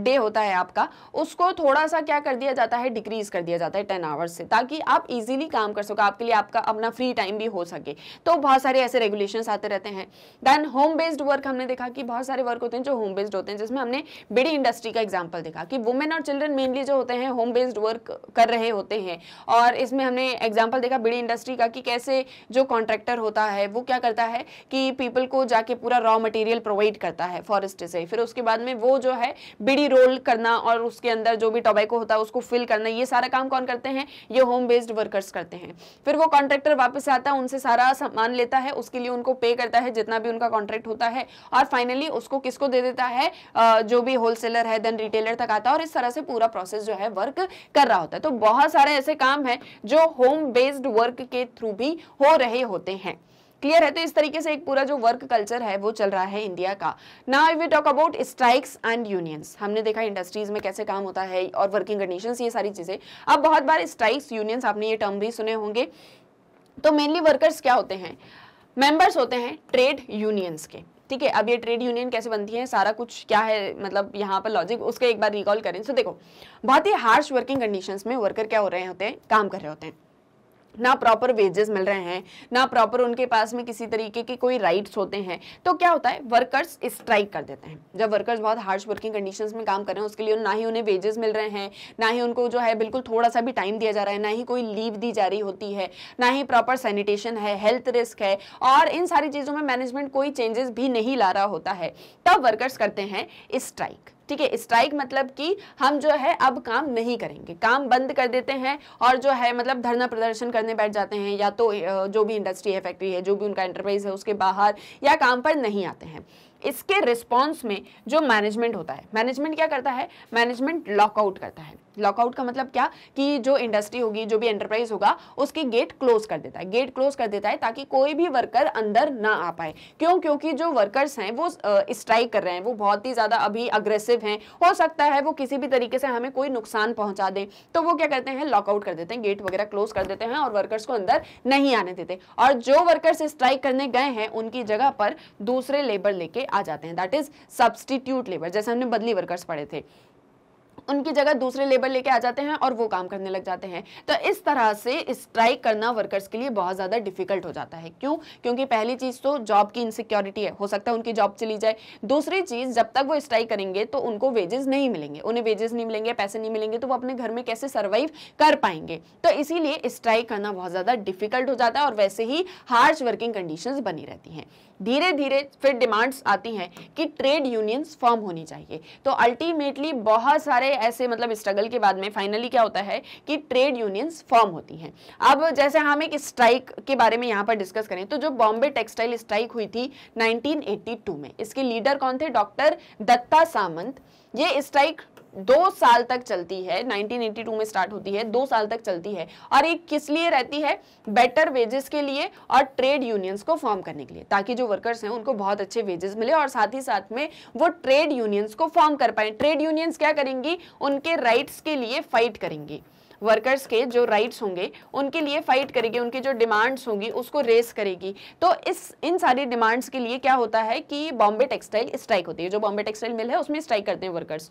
डे uh, होता है आपका उसको थोड़ा सा क्या कर दिया जाता है डिक्रीज कर दिया जाता है टेन आवर्स से ताकि आप इजिली काम कर सको आपके लिए आपका अपना फ्री टाइम भी हो सके तो बहुत सारे ऐसे रेगुलेशन आते रहते हैं दैन होम बेस्ड वर्क हमने देखा कि बहुत सारे वर्क होते हैं जो होम बेस्ड होते हैं जिसमें हमने बिड़ी इंडस्ट्री का एग्जाम्पल देखा कि वुमेन और चिल्ड्रन मेनली जो होते हैं होम बेस्ड वर्क कर रहे होते हैं और इसमें हमने एग्जाम्पल देखा बड़ी इंडस्ट्री का कि कैसे जो कॉन्ट्रैक्टर होता है वो क्या करता है कि पीपल को जाके पूरा रॉ मटेरियल प्रोवाइड करता है फॉरेस्ट से फिर उसके बाद में वो जो है बीड़ी रोल करना और उसके अंदर जो भी टोबैको होता है उसको फिल करना ये सारा काम कौन करते हैं ये होम बेस्ड वर्कर्स करते हैं फिर वो कॉन्ट्रैक्टर वापस आता है उनसे सारा सामान लेता है उसके लिए उनको पे करता है जितना भी उनका कॉन्ट्रैक्ट होता है और फाइनली उसको किसको दे देता है जो भी होलसेलर है देन रिटेलर तक आता है और इस तरह से पूरा प्रोसेस जो है वर्क कर रहा होता है तो बहुत सारे ऐसे काम है जो होम बेस्ड वर्क के थ्रू भी हो रहे होते हैं क्लियर है तो इस तरीके से एक पूरा जो वर्क कल्चर है वो चल रहा है इंडिया का ना we talk about strikes and unions हमने देखा इंडस्ट्रीज में कैसे काम होता है और वर्किंग कंडीशन ये सारी चीज़ें अब बहुत बार स्ट्राइक्स यूनियंस आपने ये टर्म भी सुने होंगे तो मेनली वर्कर्स क्या होते हैं मेंबर्स होते हैं ट्रेड यूनियंस के ठीक है अब ये ट्रेड यूनियन कैसे बनती है सारा कुछ क्या है मतलब यहाँ पर लॉजिक उसके एक बार रिकॉल करें तो देखो बहुत ही हार्श वर्किंग कंडीशंस में वर्कर क्या हो रहे होते हैं काम कर रहे होते हैं ना प्रॉपर वेजेस मिल रहे हैं ना प्रॉपर उनके पास में किसी तरीके के कोई राइट्स होते हैं तो क्या होता है वर्कर्स स्ट्राइक कर देते हैं जब वर्कर्स बहुत हार्श वर्किंग कंडीशंस में काम कर रहे हैं उसके लिए ना ही उन्हें वेजेस मिल रहे हैं ना ही उनको जो है बिल्कुल थोड़ा सा भी टाइम दिया जा रहा है ना ही कोई लीव दी जा रही होती है ना ही प्रॉपर सैनिटेशन है हेल्थ रिस्क है और इन सारी चीज़ों में मैनेजमेंट कोई चेंजेस भी नहीं ला रहा होता है तब वर्कर्स करते हैं स्ट्राइक ठीक है स्ट्राइक मतलब कि हम जो है अब काम नहीं करेंगे काम बंद कर देते हैं और जो है मतलब धरना प्रदर्शन करने बैठ जाते हैं या तो जो भी इंडस्ट्री है फैक्ट्री है जो भी उनका एंटरप्राइज है उसके बाहर या काम पर नहीं आते हैं इसके रिस्पॉन्स में जो मैनेजमेंट होता है मैनेजमेंट क्या करता है मैनेजमेंट लॉकआउट करता है लॉकआउट का मतलब क्या कि जो इंडस्ट्री होगी जो भी एंटरप्राइज होगा उसके गेट क्लोज कर देता है गेट क्लोज कर देता है ताकि कोई भी वर्कर अंदर ना आ पाए क्यों क्योंकि जो वर्कर्स हैं वो स्ट्राइक कर रहे हैं वो बहुत ही ज़्यादा अभी अग्रेसिव हैं हो सकता है वो किसी भी तरीके से हमें कोई नुकसान पहुंचा दे तो वो क्या करते हैं लॉकआउट कर देते हैं गेट वगैरह क्लोज कर देते हैं और वर्कर्स को अंदर नहीं आने देते और जो वर्कर्स स्ट्राइक करने गए हैं उनकी जगह पर दूसरे लेबर लेके आ जाते हैं दैट इज सब्सटीट्यूट लेबर जैसे हमने बदली वर्कर्स पढ़े थे उनकी जगह दूसरे लेबर लेके आ जाते हैं और वो काम करने लग जाते हैं तो इस तरह से स्ट्राइक करना वर्कर्स के लिए बहुत ज़्यादा डिफिकल्ट हो जाता है क्यों क्योंकि पहली चीज़ तो जॉब की इनसिक्योरिटी है हो सकता है उनकी जॉब चली जाए दूसरी चीज़ जब तक वो स्ट्राइक करेंगे तो उनको वेजेस नहीं मिलेंगे उन्हें वेजेस नहीं मिलेंगे पैसे नहीं मिलेंगे तो वो अपने घर में कैसे सर्वाइव कर पाएंगे तो इसीलिए स्ट्राइक करना बहुत ज़्यादा डिफिकल्ट हो जाता है और वैसे ही हार्श वर्किंग कंडीशन बनी रहती है धीरे धीरे फिर डिमांड्स आती हैं कि ट्रेड यूनियंस फॉर्म होनी चाहिए तो अल्टीमेटली बहुत सारे ऐसे मतलब स्ट्रगल के बाद में फाइनली क्या होता है कि ट्रेड यूनियंस फॉर्म होती हैं अब जैसे हम एक स्ट्राइक के बारे में यहाँ पर डिस्कस करें तो जो बॉम्बे टेक्सटाइल स्ट्राइक हुई थी 1982 में इसके लीडर कौन थे डॉक्टर दत्ता सामंत ये स्ट्राइक दो साल तक चलती है 1982 में स्टार्ट होती है दो साल तक चलती है और ये किस लिए रहती है बेटर वेजेस के लिए और ट्रेड यूनियंस को फॉर्म करने के लिए ताकि जो वर्कर्स हैं उनको बहुत अच्छे वेजेस मिले और साथ ही साथ में वो ट्रेड यूनियंस को फॉर्म कर पाए ट्रेड यूनियंस क्या करेंगी उनके राइट्स के लिए फाइट करेंगी वर्कर्स के जो राइट्स होंगे उनके लिए फाइट करेगी उनकी जो डिमांड्स होंगी उसको रेस करेगी तो इस इन सारी डिमांड्स के लिए क्या होता है कि बॉम्बे टेक्सटाइल स्ट्राइक होती है जो बॉम्बे टेक्सटाइल मिल है उसमें स्ट्राइक करते हैं workers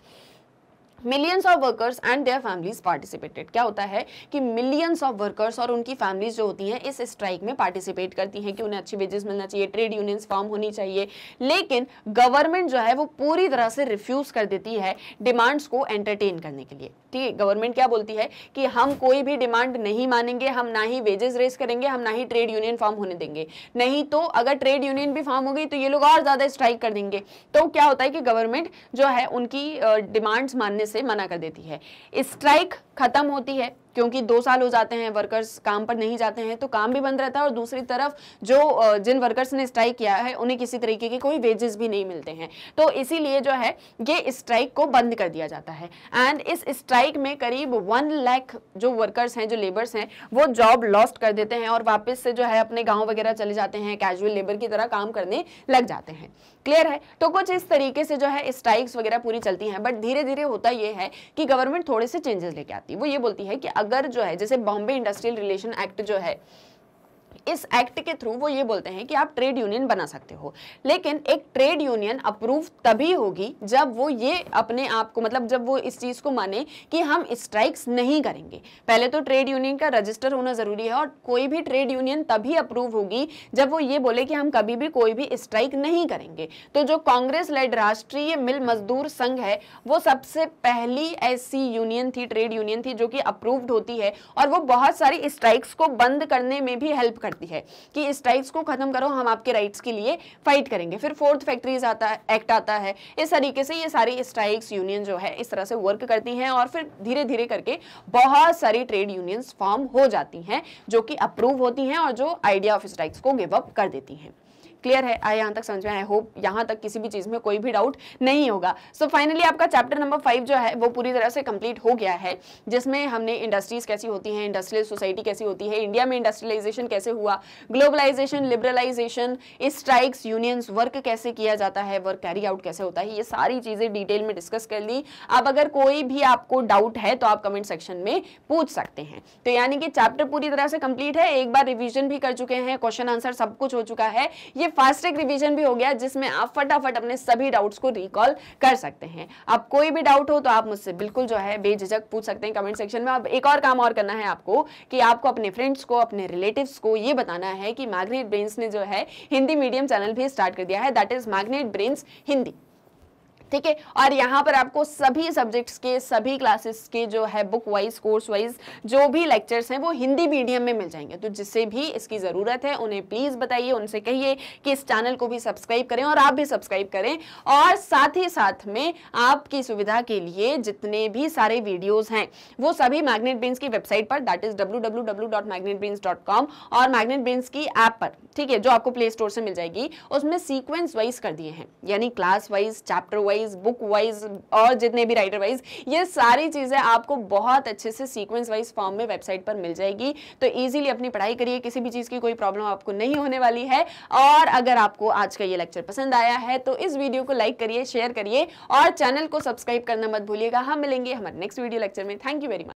millions of workers and their families participated क्या होता है कि मिलियंस ऑफ वर्कर्स और उनकी फैमिलीज जो होती हैं इस स्ट्राइक में पार्टिसिपेट करती हैं कि उन्हें अच्छी वेजेस मिलना चाहिए ट्रेड यूनियंस फॉर्म होनी चाहिए लेकिन गवर्नमेंट जो है वो पूरी तरह से रिफ्यूज़ कर देती है डिमांड्स को एंटरटेन करने के लिए ठीक है गवर्नमेंट क्या बोलती है कि हम कोई भी डिमांड नहीं मानेंगे हम ना ही वेजेस रेस करेंगे हम ना ही ट्रेड यूनियन फॉर्म होने देंगे नहीं तो अगर ट्रेड यूनियन भी फॉर्म हो गई तो ये लोग और ज़्यादा स्ट्राइक कर देंगे तो क्या होता है कि गवर्नमेंट जो है उनकी डिमांड्स मानने से मना कर देती है स्ट्राइक खत्म होती है क्योंकि दो साल हो जाते हैं वर्कर्स काम पर नहीं जाते हैं तो काम भी बंद रहता है और दूसरी तरफ जो जिन वर्कर्स ने स्ट्राइक किया है उन्हें किसी तरीके के कोई वेजेस भी नहीं मिलते हैं तो इसीलिए जो है ये स्ट्राइक को बंद कर दिया जाता है एंड इस स्ट्राइक में करीब वन लैख जो वर्कर्स हैं जो लेबर्स हैं वो जॉब लॉस्ट कर देते हैं और वापस से जो है अपने गाँव वगैरह चले जाते हैं कैजुअल लेबर की तरह काम करने लग जाते हैं क्लियर है तो कुछ इस तरीके से जो है स्ट्राइक्स वगैरह पूरी चलती हैं बट धीरे धीरे होता यह है कि गवर्नमेंट थोड़े से चेंजेस लेके आती है वो ये बोलती है कि अगर जो है जैसे बॉम्बे इंडस्ट्रियल रिलेशन एक्ट जो है इस एक्ट के थ्रू वो ये बोलते हैं कि आप ट्रेड यूनियन बना सकते हो लेकिन एक ट्रेड यूनियन अप्रूव तभी होगी जब वो ये अपने आप को मतलब जब वो इस चीज़ को माने कि हम स्ट्राइक्स नहीं करेंगे पहले तो ट्रेड यूनियन का रजिस्टर होना ज़रूरी है और कोई भी ट्रेड यूनियन तभी अप्रूव होगी जब वो ये बोले कि हम कभी भी कोई भी स्ट्राइक नहीं करेंगे तो जो कांग्रेस लेड राष्ट्रीय मिल मजदूर संघ है वो सबसे पहली ऐसी यूनियन थी ट्रेड यूनियन थी जो कि अप्रूव्ड होती है और वो बहुत सारी स्ट्राइक्स को बंद करने में भी हेल्प कर करती है कि इस टाइप्स को खत्म करो हम आपके राइट्स के लिए फाइट करेंगे फिर फोर्थ फैक्ट्रीज आता है एक्ट आता है इस तरीके से ये सारी स्ट्राइक्स यूनियन जो है इस तरह से वर्क करती हैं और फिर धीरे धीरे करके बहुत सारी ट्रेड यूनियंस फॉर्म हो जाती हैं जो कि अप्रूव होती हैं और जो आइडिया ऑफ स्ट्राइक्स को गिव अप कर देती हैं क्लियर है आया यहाँ तक समझ में आई होप यहाँ तक किसी भी चीज़ में कोई भी डाउट नहीं होगा सो so, फाइनली आपका चैप्टर नंबर फाइव जो है वो पूरी तरह से कंप्लीट हो गया है जिसमें हमने इंडस्ट्रीज कैसी होती हैं इंडस्ट्रियल सोसाइटी कैसी होती है इंडिया में इंडस्ट्रियलाइजेशन कैसे हुआ globalisation liberalisation strikes unions work कैसे किया जाता है वर्क कैरी आउट कैसे होता है ये सारी चीज़ें डिटेल में डिस्कस कर ली अब अगर कोई भी आपको डाउट है तो आप कमेंट सेक्शन में पूछ सकते हैं तो यानी कि चैप्टर पूरी तरह से कंप्लीट है एक बार रिविजन भी कर चुके हैं क्वेश्चन आंसर सब कुछ हो चुका है ये फास्ट ट्रैक रिविजन भी हो गया जिसमें आप फटाफट अपने सभी डाउट्स को रिकॉल कर सकते हैं अब कोई भी डाउट हो तो आप मुझसे बिल्कुल जो है बेझिझक पूछ सकते हैं कमेंट सेक्शन में अब एक और काम और करना है आपको कि आपको अपने फ्रेंड्स को अपने रिलेटिव्स को ये बताना है कि मैग्नेट ब्रेन्स ने जो है हिंदी मीडियम चैनल भी स्टार्ट कर दिया है that is magnet brains Hindi ठीक है और यहाँ पर आपको सभी सब्जेक्ट्स के सभी क्लासेस के जो है बुक वाइज कोर्स वाइज जो भी लेक्चर्स हैं वो हिंदी मीडियम में मिल जाएंगे तो जिससे भी इसकी ज़रूरत है उन्हें प्लीज़ बताइए उनसे कहिए कि इस चैनल को भी सब्सक्राइब करें और आप भी सब्सक्राइब करें और साथ ही साथ में आपकी सुविधा के लिए जितने भी सारे वीडियोज़ हैं वो सभी मैग्नेट बीन्स की वेबसाइट पर दैट इज़ डब्ल्यू और मैग्नेट बीन्स की ऐप पर ठीक है जो आपको प्ले स्टोर से मिल जाएगी उसमें सीक्वेंस वाइज कर दिए हैं यानी class wise chapter wise wise book wise और जितने भी राइटर वाइज ये सारी चीज़ें आपको बहुत अच्छे से सीक्वेंस वाइज फॉर्म में वेबसाइट पर मिल जाएगी तो ईजिली अपनी पढ़ाई करिए किसी भी चीज़ की कोई प्रॉब्लम आपको नहीं होने वाली है और अगर आपको आज का ये लेक्चर पसंद आया है तो इस वीडियो को लाइक करिए शेयर करिए और चैनल को सब्सक्राइब करना मत भूलिएगा हम मिलेंगे हमारे नेक्स्ट वीडियो लेक्चर में थैंक यू वेरी मच